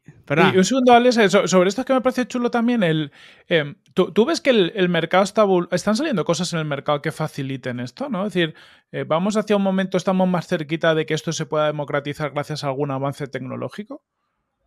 un segundo, Alex, eh, sobre esto que me parece chulo también, el, eh, ¿tú, ves que el, mercado está... Están saliendo cosas en el mercado que faciliten esto, ¿no? Es decir, eh, vamos hacia un momento, estamos más cerquita de que esto se pueda democratizar gracias a algún avance tecnológico.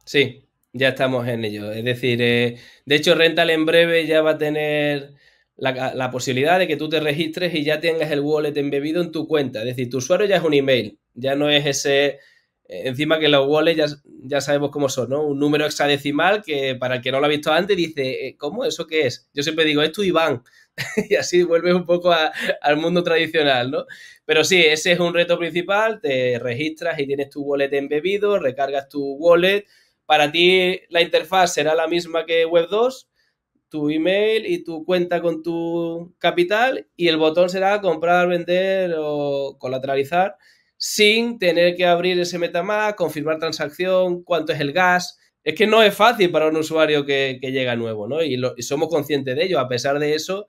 Sí, ya estamos en ello. Es decir, de hecho, Rental en breve ya va a tener... La, la, posibilidad de que tú te registres y ya tengas el wallet embebido en tu cuenta. Es decir, tu usuario ya es un email, ya no es ese eh, encima que los wallets ya, sabemos cómo son, ¿no? Un número hexadecimal que para el que no lo ha visto antes dice, eh, ¿cómo? ¿Eso qué es? Yo siempre digo, es tu Iván. y así vuelves un poco al mundo tradicional, ¿no? Pero sí, ese es un reto principal. Te registras y tienes tu wallet embebido, recargas tu wallet. Para ti la interfaz será la misma que Web2, tu email y tu cuenta con tu capital y el botón será comprar, vender o colateralizar sin tener que abrir ese MetaMask, confirmar transacción, cuánto es el gas. Es que no es fácil para un usuario que, llega nuevo, ¿no? Y, lo, somos conscientes de ello. A pesar de eso,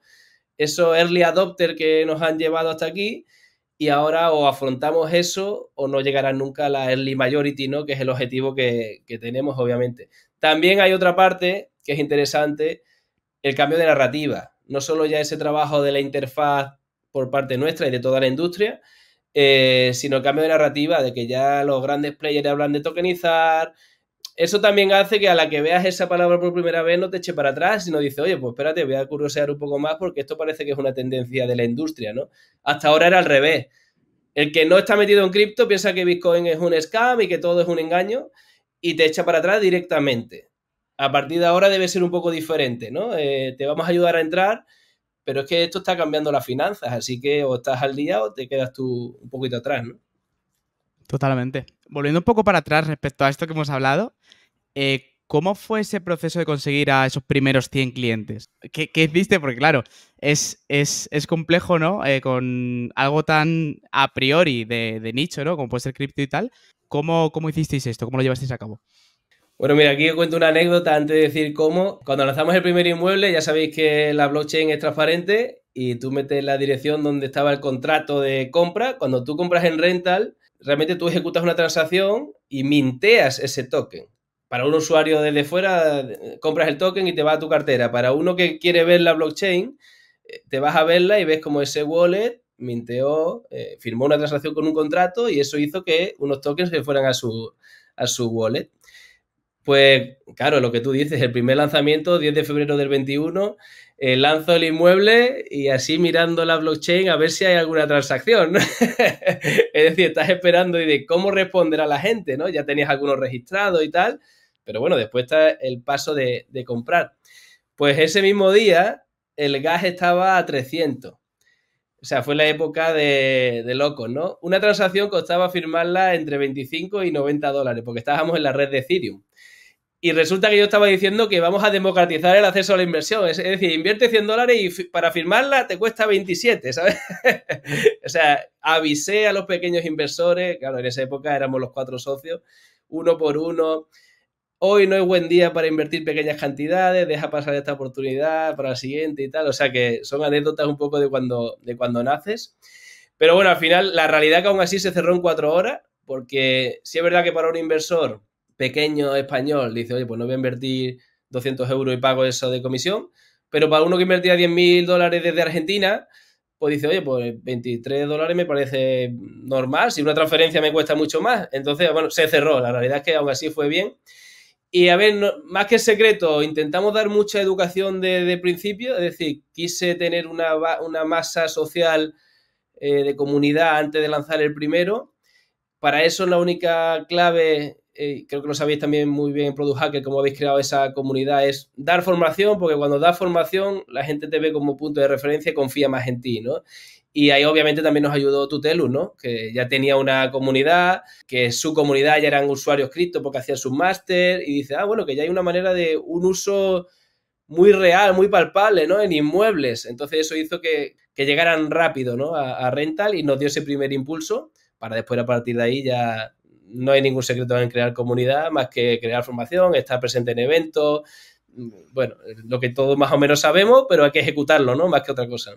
esos early adopter que nos han llevado hasta aquí y ahora o afrontamos eso o no llegará nunca la early majority, ¿no? Que es el objetivo que, que tenemos, obviamente. También hay otra parte que es interesante, el cambio de narrativa. No solo ya ese trabajo de la interfaz por parte nuestra y de toda la industria, eh, sino cambio de narrativa, de que ya los grandes players hablan de tokenizar. Eso también hace que a la que veas esa palabra por primera vez no te eche para atrás, sino dice, oye, pues espérate, voy a curiosear un poco más porque esto parece que es una tendencia de la industria, ¿no? Hasta ahora era al revés. El que no está metido en cripto piensa que Bitcoin es un scam y que todo es un engaño y te echa para atrás directamente. A partir de ahora debe ser un poco diferente, ¿no? Eh, te vamos a ayudar a entrar, pero es que esto está cambiando las finanzas, así que o estás al día o te quedas tú un poquito atrás, ¿no? Totalmente. Volviendo un poco para atrás respecto a esto que hemos hablado, eh, ¿cómo fue ese proceso de conseguir a esos primeros 100 clientes? ¿Qué, hiciste? Porque claro, es, complejo, ¿no? Eh, con algo tan a priori de, nicho, ¿no? Como puede ser cripto y tal. ¿Cómo, ¿Cómo hicisteis esto? ¿Cómo lo llevasteis a cabo? Bueno, mira, aquí os cuento una anécdota antes de decir cómo. Cuando lanzamos el primer inmueble, ya sabéis que la blockchain es transparente y tú metes la dirección donde estaba el contrato de compra. Cuando tú compras en rental, realmente tú ejecutas una transacción y minteas ese token. Para un usuario desde fuera, compras el token y te va a tu cartera. Para uno que quiere ver la blockchain, eh, te vas a verla y ves cómo ese wallet minteó, eh, firmó una transacción con un contrato y eso hizo que unos tokens se fueran a su, a su wallet. Pues claro, lo que tú dices, el primer lanzamiento, 10 de febrero del 21, eh, lanzo el inmueble y así mirando la blockchain a ver si hay alguna transacción. es decir, estás esperando y de cómo responder a la gente, ¿no? Ya tenías algunos registrados y tal, pero bueno, después está el paso de, comprar. Pues ese mismo día el gas estaba a 300. O sea, fue la época de, de, locos, ¿no? Una transacción costaba firmarla entre 25 y 90 dólares, porque estábamos en la red de Ethereum. Y resulta que yo estaba diciendo que vamos a democratizar el acceso a la inversión. Es, decir, invierte 100 dólares y para firmarla te cuesta 27, ¿sabes? o sea, avisé a los pequeños inversores. Claro, en esa época éramos los cuatro socios, uno por uno. Hoy no es buen día para invertir pequeñas cantidades, deja pasar esta oportunidad para la siguiente y tal. O sea que son anécdotas un poco de cuando, de cuando naces. Pero bueno, al final la realidad que aún así se cerró en cuatro horas, porque si es verdad que para un inversor pequeño español dice, oye, pues no voy a invertir 200 euros y pago eso de comisión, pero para uno que invertía 10.000 dólares desde Argentina, pues dice, oye, pues 23 dólares me parece normal, si una transferencia me cuesta mucho más. Entonces, bueno, se cerró, la realidad es que aún así fue bien. Y a ver, más que secreto, intentamos dar mucha educación desde de principio, es decir, quise tener una, masa social eh, de comunidad antes de lanzar el primero. Para eso la única clave eh, creo que lo sabéis también muy bien en Product Hacker, cómo habéis creado esa comunidad, es dar formación, porque cuando das formación la gente te ve como punto de referencia y confía más en ti, ¿no? Y ahí obviamente también nos ayudó Tutelus, ¿no? Que ya tenía una comunidad, que su comunidad ya eran usuarios cripto porque hacía sus máster y dice, ah, bueno, que ya hay una manera de un uso muy real, muy palpable, ¿no? En inmuebles. Entonces eso hizo que, que llegaran rápido, ¿no? a, rental y nos dio ese primer impulso para después a partir de ahí ya no hay ningún secreto en crear comunidad más que crear formación, estar presente en eventos, bueno, lo que todos más o menos sabemos, pero hay que ejecutarlo, ¿no? Más que otra cosa.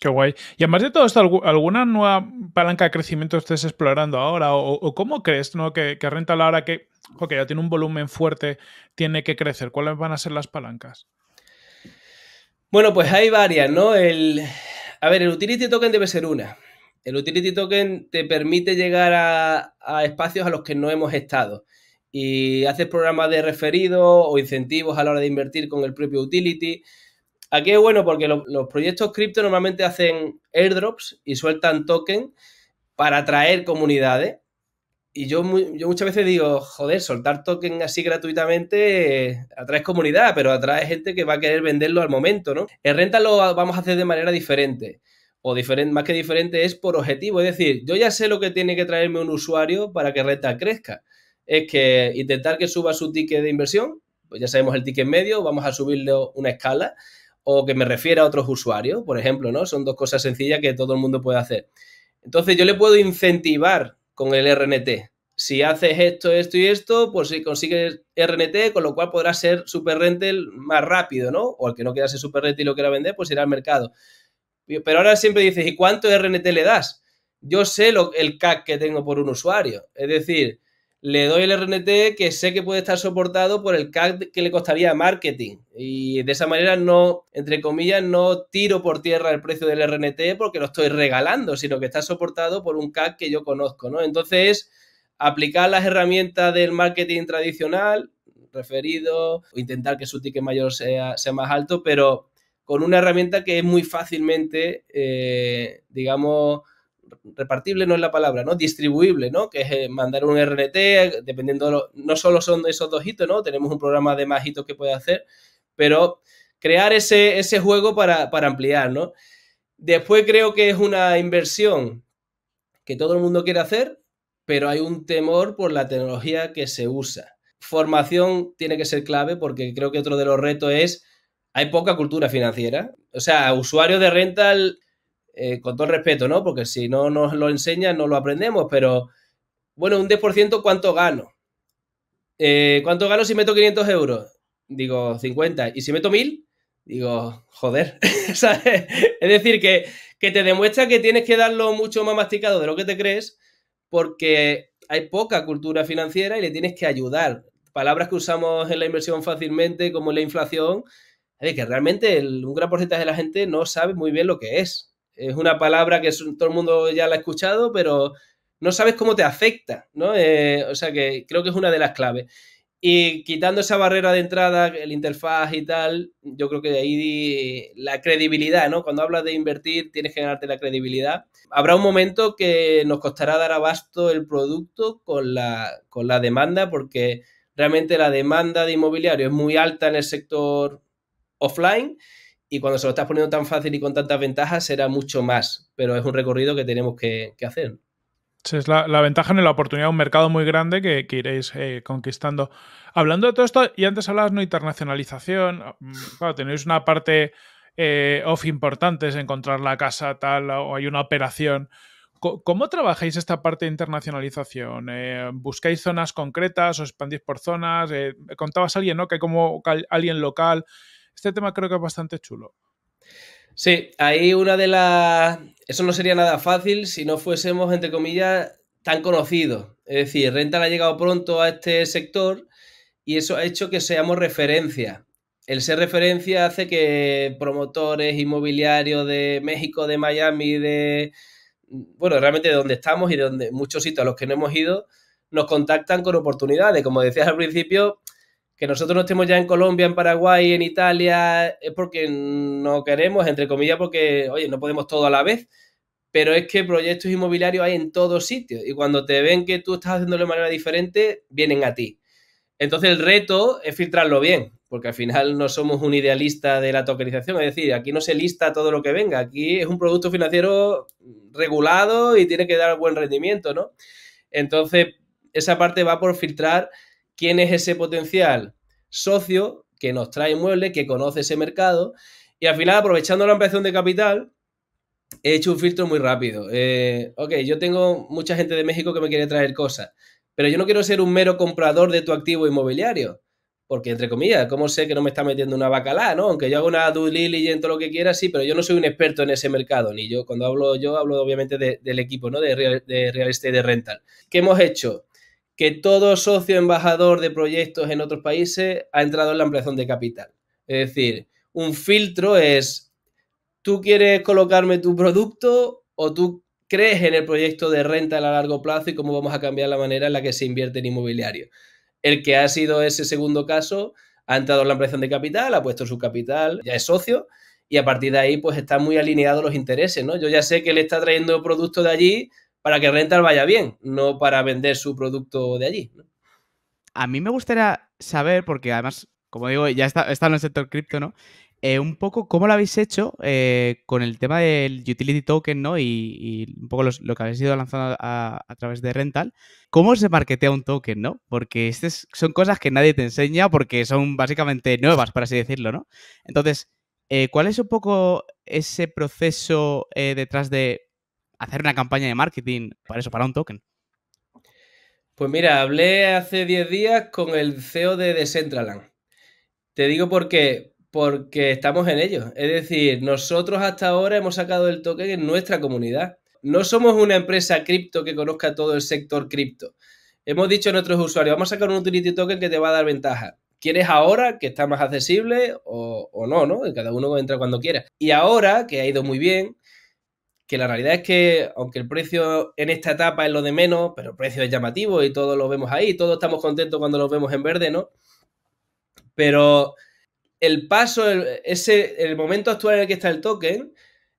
Qué guay. Y además de todo esto, ¿alguna nueva palanca de crecimiento estés explorando ahora? ¿O, cómo crees ¿no? que, renta la hora que porque ya tiene un volumen fuerte, tiene que crecer? ¿Cuáles van a ser las palancas? Bueno, pues hay varias, ¿no? El, a ver, el utility token debe ser una. El utility token te permite llegar a, espacios a los que no hemos estado y haces programas de referido o incentivos a la hora de invertir con el propio utility. Aquí es bueno porque los proyectos cripto normalmente hacen airdrops y sueltan token para atraer comunidades. Y yo, muchas veces digo, joder, soltar token así gratuitamente eh, atrae comunidad, pero atrae gente que va a querer venderlo al momento, ¿no? En renta lo vamos a hacer de manera diferente o diferente, más que diferente, es por objetivo. Es decir, yo ya sé lo que tiene que traerme un usuario para que Renta crezca. Es que intentar que suba su ticket de inversión, pues ya sabemos el ticket medio, vamos a subirle una escala, o que me refiera a otros usuarios, por ejemplo, ¿no? Son dos cosas sencillas que todo el mundo puede hacer. Entonces yo le puedo incentivar con el RNT. Si haces esto, esto y esto, pues si consigues RNT, con lo cual podrá ser super rental más rápido, ¿no? O el que no quiera ser super rental y lo quiera vender, pues irá al mercado. Pero ahora siempre dices, ¿y cuánto RNT le das? Yo sé lo, el CAC que tengo por un usuario. Es decir, le doy el RNT que sé que puede estar soportado por el CAC que le costaría marketing. Y de esa manera no, entre comillas, no tiro por tierra el precio del RNT porque lo estoy regalando, sino que está soportado por un CAC que yo conozco, ¿no? Entonces, aplicar las herramientas del marketing tradicional, referido, o intentar que su ticket mayor sea, sea más alto, pero con una herramienta que es muy fácilmente, eh, digamos, repartible no es la palabra, ¿no? Distribuible, ¿no? Que es eh, mandar un RNT, dependiendo, no solo son esos dos hitos, ¿no? Tenemos un programa de más hitos que puede hacer, pero crear ese, juego para, para, ampliar, ¿no? Después creo que es una inversión que todo el mundo quiere hacer, pero hay un temor por la tecnología que se usa. Formación tiene que ser clave porque creo que otro de los retos es hay poca cultura financiera. O sea, usuarios de rental, eh, con todo respeto, ¿no? Porque si no nos lo enseñan, no lo aprendemos, pero bueno, un 10% cuánto gano. Eh, ¿Cuánto gano si meto 500 euros? Digo, 50. ¿Y si meto 1000? Digo, joder. Es decir, que, que te demuestra que tienes que darlo mucho más masticado de lo que te crees, porque hay poca cultura financiera y le tienes que ayudar. Palabras que usamos en la inversión fácilmente, como la inflación, ver, que realmente un gran porcentaje de la gente no sabe muy bien lo que es. Es una palabra que todo el mundo ya la ha escuchado, pero no sabes cómo te afecta, ¿no? Eh, o sea que creo que es una de las claves. Y quitando esa barrera de entrada, el interfaz y tal, yo creo que ahí eh, la credibilidad, ¿no? Cuando hablas de invertir, tienes que ganarte la credibilidad. Habrá un momento que nos costará dar abasto el producto con la, con la demanda, porque realmente la demanda de inmobiliario es muy alta en el sector offline y cuando se lo estás poniendo tan fácil y con tantas ventajas será mucho más, pero es un recorrido que tenemos que, hacer. Sí, es la, ventaja en la oportunidad de un mercado muy grande que, iréis eh, conquistando. Hablando de todo esto, y antes hablabas no internacionalización, ah, mm, tenéis una parte eh, off importante, es encontrar la casa tal o hay una operación. ¿Cómo, trabajáis esta parte de internacionalización? Eh, ¿Buscáis zonas concretas o expandís por zonas? Eh, contabas a alguien, ¿no? Que como alguien local este tema creo que es bastante chulo. Sí, ahí una de las... Eso no sería nada fácil si no fuésemos, entre comillas, tan conocidos. Es decir, Rental ha llegado pronto a este sector y eso ha hecho que seamos referencia. El ser referencia hace que promotores inmobiliarios de México, de Miami, de... Bueno, realmente de donde estamos y de donde muchos sitios a los que no hemos ido, nos contactan con oportunidades. Como decías al principio, que nosotros no estemos ya en Colombia, en Paraguay, en Italia, es porque no queremos, entre comillas, porque, oye, no podemos todo a la vez, pero es que proyectos inmobiliarios hay en todos sitios y cuando te ven que tú estás haciéndolo de manera diferente, vienen a ti. Entonces el reto es filtrarlo bien, porque al final no somos un idealista de la tokenización, es decir, aquí no se lista todo lo que venga, aquí es un producto financiero regulado y tiene que dar buen rendimiento, ¿no? Entonces, esa parte va por filtrar quién es ese potencial socio que nos trae inmuebles, que conoce ese mercado. Y al final, aprovechando la ampliación de capital, he hecho un filtro muy rápido. Eh, ok, yo tengo mucha gente de México que me quiere traer cosas, pero yo no quiero ser un mero comprador de tu activo inmobiliario. Porque, entre comillas, ¿cómo sé que no me está metiendo una bacalá, no? Aunque yo hago una doodle y en todo lo que quiera, sí, pero yo no soy un experto en ese mercado, ni yo. Cuando hablo yo, hablo obviamente del equipo, ¿no? De real, de real estate, de rental. ¿Qué hemos hecho? que todo socio embajador de proyectos en otros países ha entrado en la ampliación de capital. Es decir, un filtro es, ¿tú quieres colocarme tu producto o tú crees en el proyecto de renta a largo plazo y cómo vamos a cambiar la manera en la que se invierte en inmobiliario? El que ha sido ese segundo caso ha entrado en la ampliación de capital, ha puesto su capital, ya es socio y a partir de ahí pues están muy alineados los intereses, ¿no? Yo ya sé que le está trayendo producto de allí para que Rental vaya bien, no para vender su producto de allí. A mí me gustaría saber, porque además, como digo, ya está, en el sector cripto, ¿no? Eh, un poco cómo lo habéis hecho eh, con el tema del utility token, ¿no? Y, un poco lo que habéis ido lanzando a, través de Rental. ¿Cómo se marketea un token, no? Porque estas son cosas que nadie te enseña porque son básicamente nuevas, por así decirlo, ¿no? Entonces, eh, ¿cuál es un poco ese proceso detrás de hacer una campaña de marketing para eso, para un token? Pues mira, hablé hace 10 días con el CEO de Decentraland. Te digo por qué, porque estamos en ello. Es decir, nosotros hasta ahora hemos sacado el token en nuestra comunidad. No somos una empresa cripto que conozca todo el sector cripto. Hemos dicho a nuestros usuarios, vamos a sacar un utility token que te va a dar ventaja. ¿Quieres ahora que está más accesible o, o no, no? Cada uno entra cuando quiera. Y ahora, que ha ido muy bien, que la realidad es que, aunque el precio en esta etapa es lo de menos, pero el precio es llamativo y todos lo vemos ahí, todos estamos contentos cuando lo vemos en verde, ¿no? Pero el paso, el, ese, el momento actual en el que está el token,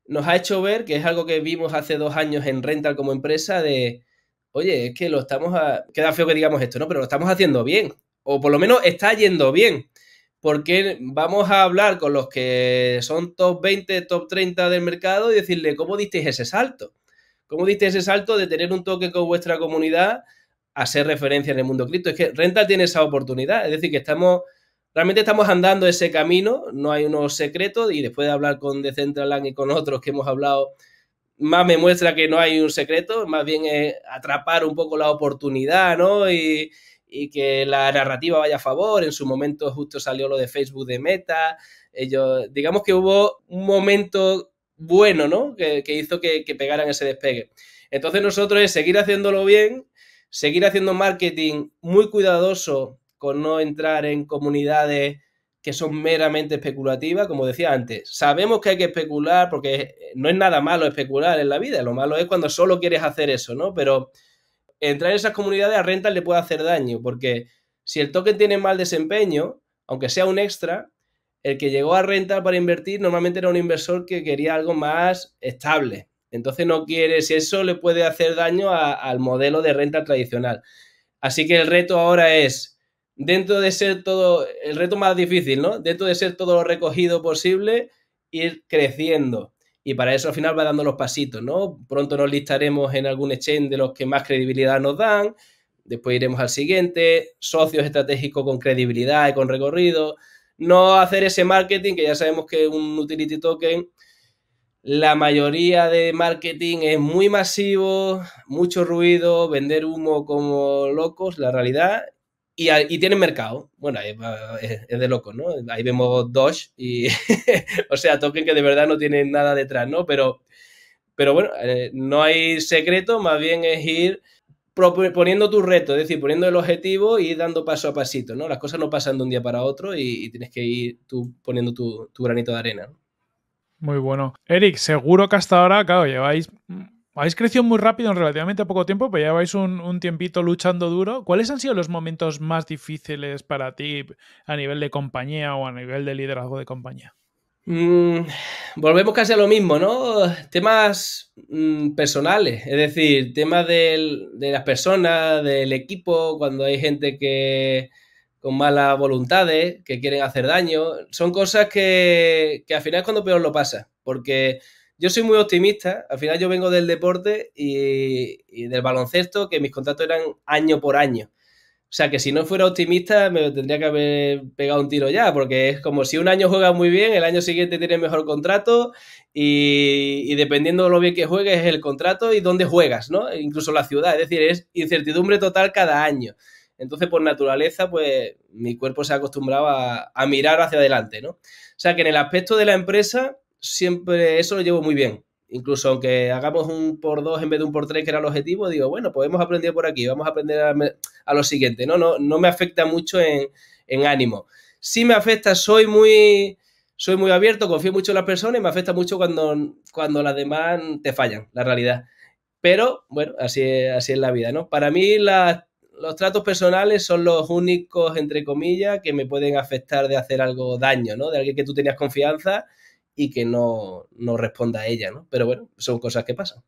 nos ha hecho ver, que es algo que vimos hace dos años en Rental como empresa, de, oye, es que lo estamos, a... queda feo que digamos esto, ¿no? Pero lo estamos haciendo bien, o por lo menos está yendo bien porque vamos a hablar con los que son top 20, top 30 del mercado y decirle, ¿cómo disteis ese salto? ¿Cómo disteis ese salto de tener un toque con vuestra comunidad a ser referencia en el mundo cripto? Es que Renta tiene esa oportunidad, es decir, que estamos, realmente estamos andando ese camino, no hay unos secretos y después de hablar con Decentraland y con otros que hemos hablado, más me muestra que no hay un secreto, más bien es atrapar un poco la oportunidad, ¿no? Y, y que la narrativa vaya a favor. En su momento justo salió lo de Facebook de Meta. Ellos, digamos que hubo un momento bueno, ¿no? Que, hizo que, pegaran ese despegue. Entonces nosotros es seguir haciéndolo bien, seguir haciendo marketing muy cuidadoso con no entrar en comunidades que son meramente especulativas, como decía antes. Sabemos que hay que especular porque no es nada malo especular en la vida, lo malo es cuando solo quieres hacer eso, ¿no? Pero entrar en esas comunidades a rentas le puede hacer daño, porque si el token tiene mal desempeño, aunque sea un extra, el que llegó a renta para invertir normalmente era un inversor que quería algo más estable. Entonces no quiere, si eso le puede hacer daño al modelo de renta tradicional. Así que el reto ahora es, dentro de ser todo, el reto más difícil, ¿no? Dentro de ser todo lo recogido posible, ir creciendo y para eso al final va dando los pasitos, ¿no? Pronto nos listaremos en algún exchange de los que más credibilidad nos dan, después iremos al siguiente, socios estratégicos con credibilidad y con recorrido, no hacer ese marketing que ya sabemos que un utility token, la mayoría de marketing es muy masivo, mucho ruido, vender humo como locos, la realidad, y, y tienen mercado. Bueno, es, de loco, ¿no? Ahí vemos Doge y, o sea, token que de verdad no tienen nada detrás, ¿no? Pero, pero bueno, eh, no hay secreto, más bien es ir poniendo tu reto, es decir, poniendo el objetivo y dando paso a pasito, ¿no? Las cosas no pasan de un día para otro y, tienes que ir tú poniendo tu, granito de arena. Muy bueno. Eric, seguro que hasta ahora, claro, lleváis habéis crecido muy rápido en relativamente poco tiempo, pero lleváis un, un, tiempito luchando duro. ¿Cuáles han sido los momentos más difíciles para ti a nivel de compañía o a nivel de liderazgo de compañía? Mm, volvemos casi a lo mismo, ¿no? Temas mm, personales, es decir, temas de las personas, del equipo, cuando hay gente que con malas voluntades, que quieren hacer daño, son cosas que, que al final es cuando peor lo pasa, porque yo soy muy optimista. Al final yo vengo del deporte y, del baloncesto, que mis contratos eran año por año. O sea que si no fuera optimista me tendría que haber pegado un tiro ya, porque es como si un año juegas muy bien, el año siguiente tienes mejor contrato y, dependiendo de lo bien que juegues es el contrato y dónde juegas, ¿no? E incluso la ciudad, es decir, es incertidumbre total cada año. Entonces, por naturaleza, pues mi cuerpo se ha acostumbrado a, a mirar hacia adelante, ¿no? O sea que en el aspecto de la empresa, siempre eso lo llevo muy bien. Incluso aunque hagamos un por dos en vez de un por tres, que era el objetivo, digo, bueno, pues hemos aprendido por aquí, vamos a aprender a, lo siguiente. No, no, me afecta mucho en, en, ánimo. Sí me afecta, soy muy, soy muy abierto, confío mucho en las personas y me afecta mucho cuando, cuando las demás te fallan, la realidad. Pero bueno, así es, así es la vida, ¿no? Para mí los tratos personales son los únicos, entre comillas, que me pueden afectar de hacer algo daño, ¿no? De alguien que tú tenías confianza y que no, responda a ella, ¿no? Pero bueno, son cosas que pasan.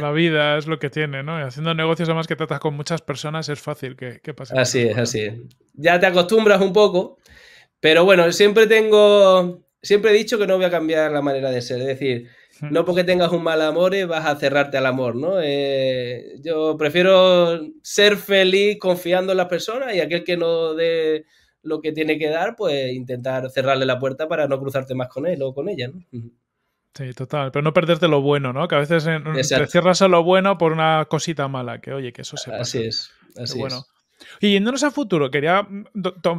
La vida es lo que tiene, ¿no? Y haciendo negocios, además que tratas con muchas personas, es fácil que, pase. Así es, así es. Ya te acostumbras un poco, pero bueno, siempre tengo, siempre he dicho que no voy a cambiar la manera de ser, es decir, hmm. no porque tengas un mal amor eh, vas a cerrarte al amor, ¿no? Eh, yo prefiero ser feliz confiando en las personas y aquel que no dé lo que tiene que dar, pues intentar cerrarle la puerta para no cruzarte más con él o con ella, ¿no? Sí, total. Pero no perderte lo bueno, ¿no? Que a veces te cierras a lo bueno por una cosita mala, que oye, que eso se pasa. Así es, así es. Y yéndonos a futuro, quería mm,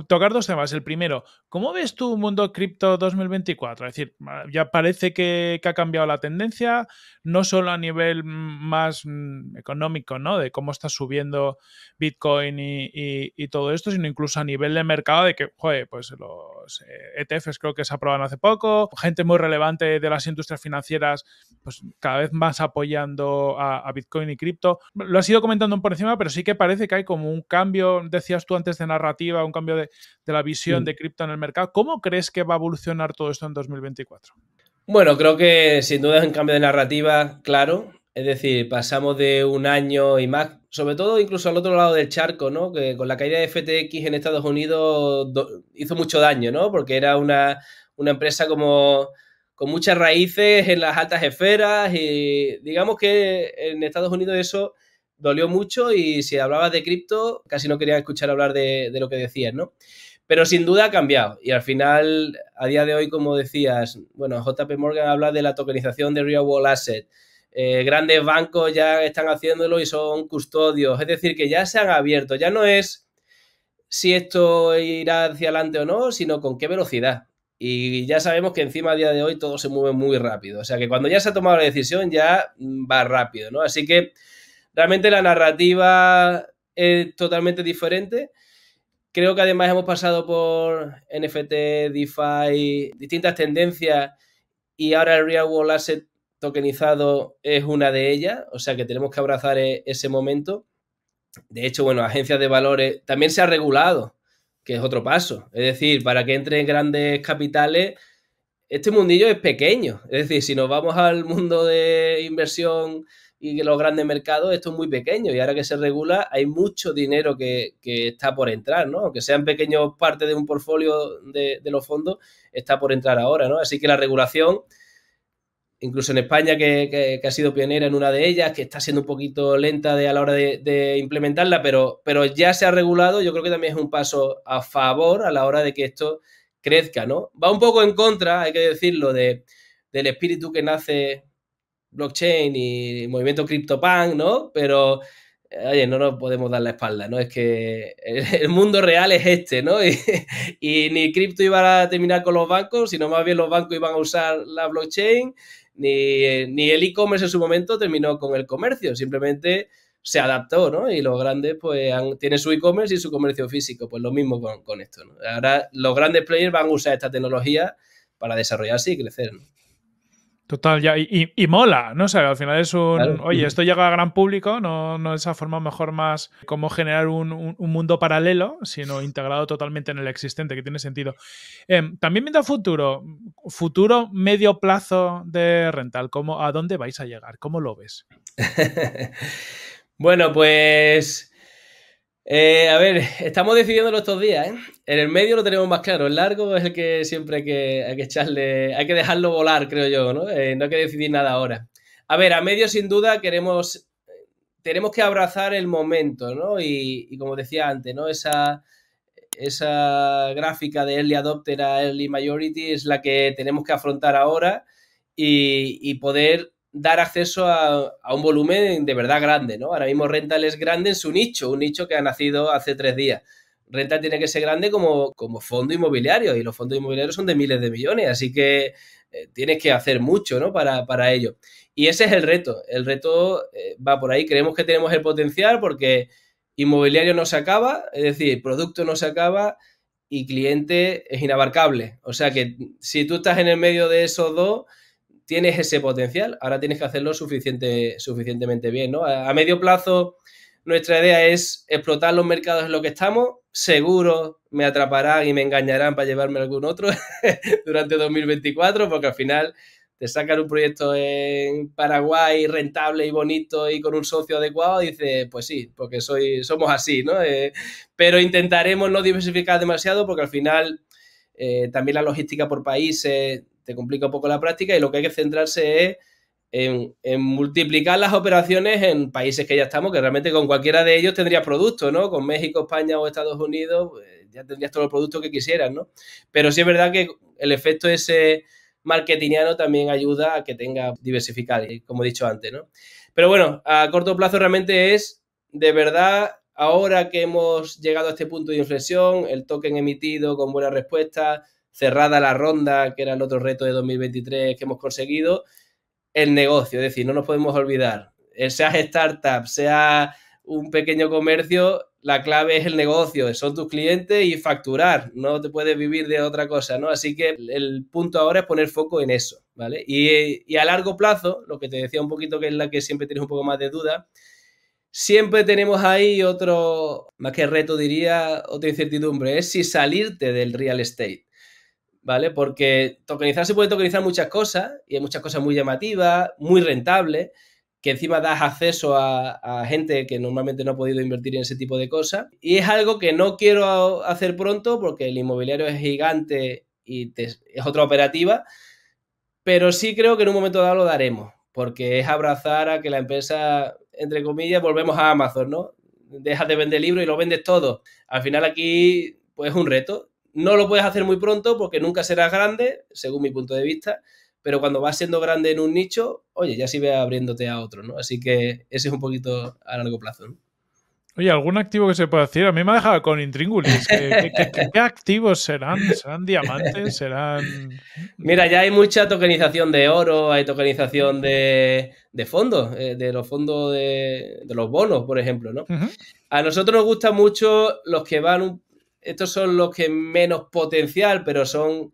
tocar dos temas. El primero, ¿cómo ves tu mundo cripto 2024? Es decir, ya parece que, que, ha cambiado la tendencia, no solo a nivel más mm, económico, ¿no? De cómo está subiendo Bitcoin y, todo esto, sino incluso a nivel de mercado, de que, joder, pues los ETFs eh, e creo que se aprobaron hace poco, gente muy relevante de las industrias financieras, pues cada vez más apoyando a, Bitcoin y cripto. Lo has ido comentando por encima, pero sí que parece que hay como un cambio, decías tú antes, de narrativa, un cambio de, la visión de cripto en el mercado. ¿Cómo crees que va a evolucionar todo esto en 2024? Bueno, creo que sin duda es un cambio de narrativa, claro. Es decir, pasamos de un año y más, sobre todo incluso al otro lado del charco, ¿no? Que con la caída de FTX en Estados Unidos hizo mucho daño, ¿no? Porque era una, empresa como con muchas raíces en las altas esferas y digamos que en Estados Unidos eso dolió mucho y si hablabas de cripto casi no quería escuchar hablar de, de lo que decías, ¿no? Pero sin duda ha cambiado. Y al final, a día de hoy, como decías, bueno, JP Morgan habla de la tokenización de Real World Asset. Eh, grandes bancos ya están haciéndolo y son custodios. Es decir, que ya se han abierto. Ya no es si esto irá hacia adelante o no, sino con qué velocidad. Y ya sabemos que encima a día de hoy todo se mueve muy rápido. O sea que cuando ya se ha tomado la decisión ya va rápido, ¿no? Así que realmente la narrativa es totalmente diferente. Creo que además hemos pasado por NFT, DeFi, distintas tendencias y ahora el Real World Asset tokenizado es una de ellas, o sea que tenemos que abrazar e-, ese momento. De hecho, bueno, agencias de valores también se ha regulado, que es otro paso. Es decir, para que entren grandes capitales, este mundillo es pequeño. Es decir, si nos vamos al mundo de inversión y los grandes mercados, esto es muy pequeño y ahora que se regula hay mucho dinero que, está por entrar, ¿no? Aunque sean pequeños partes de un portfolio de, los fondos, está por entrar ahora, ¿no? Así que la regulación, incluso en España que, ha sido pionera en una de ellas, que está siendo un poquito lenta de, a la hora de, implementarla, pero, pero ya se ha regulado, yo creo que también es un paso a favor a la hora de que esto crezca, ¿no? Va un poco en contra, hay que decirlo, de, del espíritu que nace blockchain y movimiento CryptoPunk, ¿no? Pero, oye, no nos podemos dar la espalda, ¿no? Es que el, mundo real es este, ¿no? Y, ni cripto iba a terminar con los bancos, sino más bien los bancos iban a usar la blockchain, ni, el e-commerce en su momento terminó con el comercio, simplemente se adaptó, ¿no? Y los grandes, pues, tienen su e-commerce y su comercio físico, pues lo mismo con, con esto, ¿no? Ahora los grandes players van a usar esta tecnología para desarrollarse y crecer, ¿no? Total, ya, y, mola, ¿no? O sea, al final es un, oye, esto llega a gran público, no, no esa forma mejor más como generar un, mundo paralelo, sino integrado totalmente en el existente, que tiene sentido. Em, también me da futuro, futuro medio plazo de rental, ¿cómo, ¿a dónde vais a llegar? ¿Cómo lo ves? bueno, pues eh, a ver, estamos decidiéndolo estos días, ¿eh? En el medio lo tenemos más claro. El largo es el que siempre hay que, que echarle, hay que dejarlo volar, creo yo, ¿no? Eh, no hay que decidir nada ahora. A ver, a medio sin duda queremos, tenemos que abrazar el momento, ¿no? Y, como decía antes, ¿no? Esa, esa gráfica de early adopter a early majority es la que tenemos que afrontar ahora y poder dar acceso a, un volumen de verdad grande, ¿no? Ahora mismo Rental es grande en su nicho, un nicho que ha nacido hace tres días. Rental tiene que ser grande como, fondo inmobiliario y los fondos inmobiliarios son de miles de millones, así que eh, tienes que hacer mucho, ¿no? Para, para, ello. Y ese es el reto, el reto eh, va por ahí, creemos que tenemos el potencial porque inmobiliario no se acaba, es decir, producto no se acaba y cliente es inabarcable. O sea que si tú estás en el medio de esos dos tienes ese potencial, ahora tienes que hacerlo suficiente, suficientemente bien, A, medio plazo, nuestra idea es explotar los mercados en los que estamos, seguro me atraparán y me engañarán para llevarme a algún otro durante 2024, porque al final te sacan un proyecto en Paraguay rentable y bonito y con un socio adecuado, dices, pues sí, porque soy, somos así, ¿no? Eh, pero intentaremos no diversificar demasiado porque al final eh, también la logística por países te complica un poco la práctica y lo que hay que centrarse es en, multiplicar las operaciones en países que ya estamos, que realmente con cualquiera de ellos tendrías producto, ¿no? Con México, España o Estados Unidos eh, ya tendrías todos los productos que quisieras, ¿no? Pero sí es verdad que el efecto ese marketingiano también ayuda a que tenga diversificar, como he dicho antes, ¿no? Pero bueno, a corto plazo realmente es, de verdad, ahora que hemos llegado a este punto de inflexión, el token emitido con buena respuesta, cerrada la ronda, que era el otro reto de 2023 que hemos conseguido, el negocio. Es decir, no nos podemos olvidar. Eh, sea startup, sea un pequeño comercio, la clave es el negocio, son tus clientes y facturar, no te puedes vivir de otra cosa, ¿no? Así que el punto ahora es poner foco en eso, ¿vale? Y, y a largo plazo, lo que te decía un poquito que es la que siempre tienes un poco más de duda, siempre tenemos ahí otro, más que reto diría, otra incertidumbre, es si salirte del real estate. ¿vale? Porque tokenizar se puede tokenizar muchas cosas y hay muchas cosas muy llamativas, muy rentables, que encima das acceso a, gente que normalmente no ha podido invertir en ese tipo de cosas. Y es algo que no quiero hacer pronto porque el inmobiliario es gigante y es otra operativa, pero sí creo que en un momento dado lo daremos, porque es abrazar a que la empresa, entre comillas, volvemos a Amazon, ¿no? Dejas de vender libros y lo vendes todo. Al final aquí, pues es un reto no lo puedes hacer muy pronto porque nunca serás grande, según mi punto de vista, pero cuando vas siendo grande en un nicho, oye, ya sí ve abriéndote a otro, ¿no? Así que ese es un poquito a largo plazo, ¿no? Oye, ¿algún activo que se pueda decir? A mí me ha dejado con intríngulis. ¿Qué, qué, activos serán? ¿Serán diamantes? ¿Serán...? Mira, ya hay mucha tokenización de oro, hay tokenización de, de fondos, eh, de los fondos de, de, los bonos, por ejemplo, ¿no? A nosotros nos gustan mucho los que van un, estos son los que menos potencial, pero son,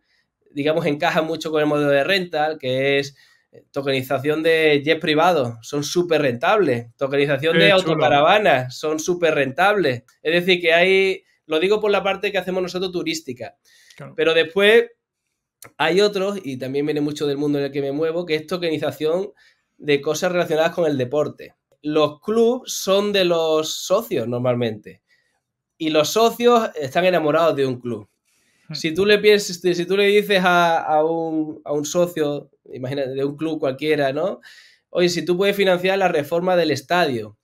digamos, encajan mucho con el modelo de renta, que es eh, tokenización de jets privados, son súper rentables. Tokenización de chulo. son súper rentables. Es decir, que hay, lo digo por la parte que hacemos nosotros turística, pero después hay otros, y también viene mucho del mundo en el que me muevo, que es tokenización de cosas relacionadas con el deporte. Los clubes son de los socios normalmente y los socios están enamorados de un club. Hmm. Si tú le, si tú le dices a, un, socio, imagínate, de un club cualquiera, ¿no? Oye, si tú puedes financiar la reforma del estadio,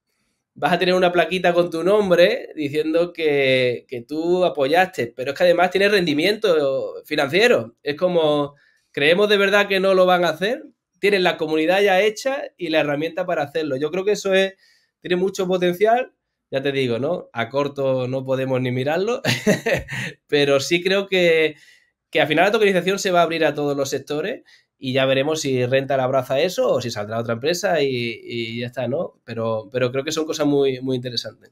vas a tener una plaquita con tu nombre diciendo que, tú apoyaste, pero es que además tiene rendimiento financiero. Es como, ¿creemos de verdad que no lo van a hacer? Tienen la comunidad ya hecha y la herramienta para hacerlo. Yo creo que eso es, tiene mucho potencial ya te digo, ¿no? A corto no podemos ni mirarlo, pero sí creo que, al final la tokenización se va a abrir a todos los sectores y ya veremos si Renta la braza eso o si saldrá otra empresa y, ya está, ¿no? Pero, pero creo que son cosas muy, muy interesantes.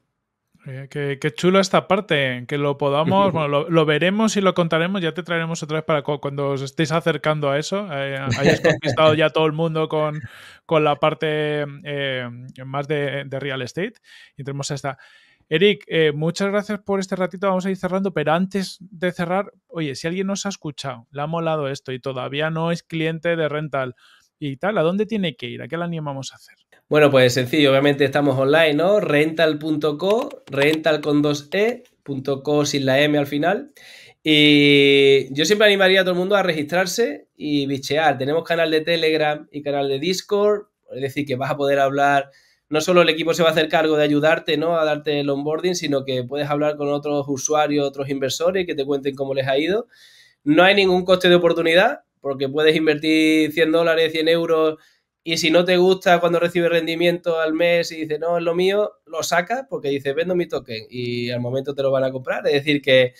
Eh, qué, chulo esta parte, que lo podamos, bueno, lo, veremos y lo contaremos, ya te traeremos otra vez para cuando os estéis acercando a eso, eh, conquistado ya todo el mundo con, la parte eh, más de, real estate y tenemos esta. Eric, eh, muchas gracias por este ratito, vamos a ir cerrando, pero antes de cerrar, oye, si alguien nos ha escuchado, le ha molado esto y todavía no es cliente de rental y tal, ¿a dónde tiene que ir? ¿A qué la animamos a hacer? Bueno, pues sencillo, obviamente estamos online, ¿no? Rental.co, rental con dos e, co sin la m al final. Y yo siempre animaría a todo el mundo a registrarse y bichear. Tenemos canal de Telegram y canal de Discord, es decir, que vas a poder hablar no solo el equipo se va a hacer cargo de ayudarte, ¿no? A darte el onboarding, sino que puedes hablar con otros usuarios, otros inversores que te cuenten cómo les ha ido. No hay ningún coste de oportunidad, porque puedes invertir 100 dólares, 100 euros y si no te gusta cuando recibes rendimiento al mes y dices, no, es lo mío, lo sacas porque dices vendo mi token y al momento te lo van a comprar. Es decir, que,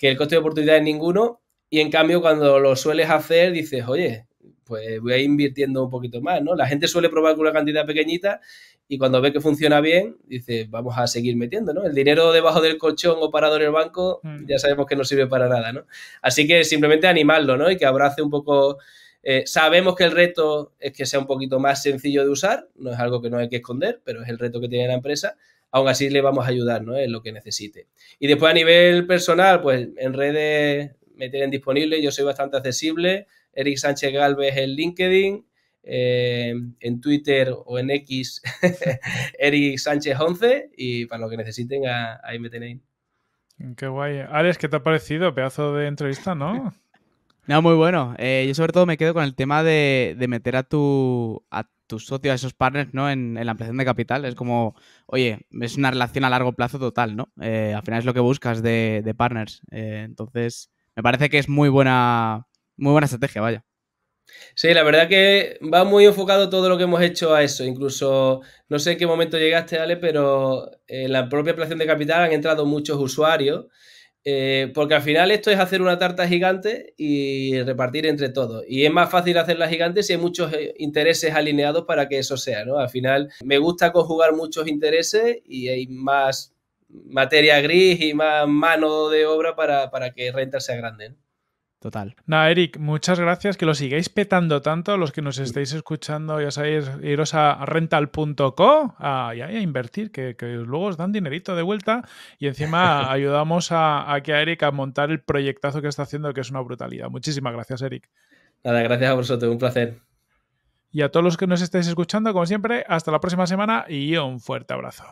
el coste de oportunidad es ninguno. Y en cambio, cuando lo sueles hacer, dices, oye, pues voy a ir invirtiendo un poquito más, ¿no? La gente suele probar con una cantidad pequeñita y cuando ve que funciona bien, dice, vamos a seguir metiendo, ¿no? El dinero debajo del colchón o parado en el banco, mm. ya sabemos que no sirve para nada, ¿no? Así que simplemente animarlo, ¿no? Y que abrace un poco eh, sabemos que el reto es que sea un poquito más sencillo de usar, no es algo que no hay que esconder, pero es el reto que tiene la empresa. Aún así le vamos a ayudar ¿no? en lo que necesite. Y después a nivel personal, pues en redes me tienen disponible, yo soy bastante accesible. Eric Sánchez Galvez en LinkedIn, eh, en Twitter o en X, Eric Sánchez 11 y para lo que necesiten ahí me tenéis. Qué guay. Alex, ¿qué te ha parecido? Pedazo de entrevista, ¿no? No, muy bueno. Eh, yo sobre todo me quedo con el tema de, meter a tu, a socio, a esos partners, ¿no? En, la ampliación de capital. Es como, oye, es una relación a largo plazo total, ¿no? Eh, al final es lo que buscas de, de partners. Eh, entonces, me parece que es muy buena, muy buena estrategia, vaya. Sí, la verdad que va muy enfocado todo lo que hemos hecho a eso. Incluso, no sé en qué momento llegaste, Ale, pero en la propia ampliación de capital han entrado muchos usuarios eh, porque al final esto es hacer una tarta gigante y repartir entre todos. Y es más fácil hacerla gigante si hay muchos eh, intereses alineados para que eso sea, ¿no? Al final me gusta conjugar muchos intereses y hay más materia gris y más mano de obra para, para que renta sea grande. Total. Nada, Eric, muchas gracias, que lo sigáis petando tanto, los que nos estéis escuchando, ya sabéis, iros a rental.co a, a, invertir, que, luego os dan dinerito de vuelta y encima ayudamos a, que a Eric a montar el proyectazo que está haciendo, que es una brutalidad. Muchísimas gracias, Eric. Nada, gracias a vosotros, un placer. Y a todos los que nos estáis escuchando, como siempre, hasta la próxima semana y un fuerte abrazo.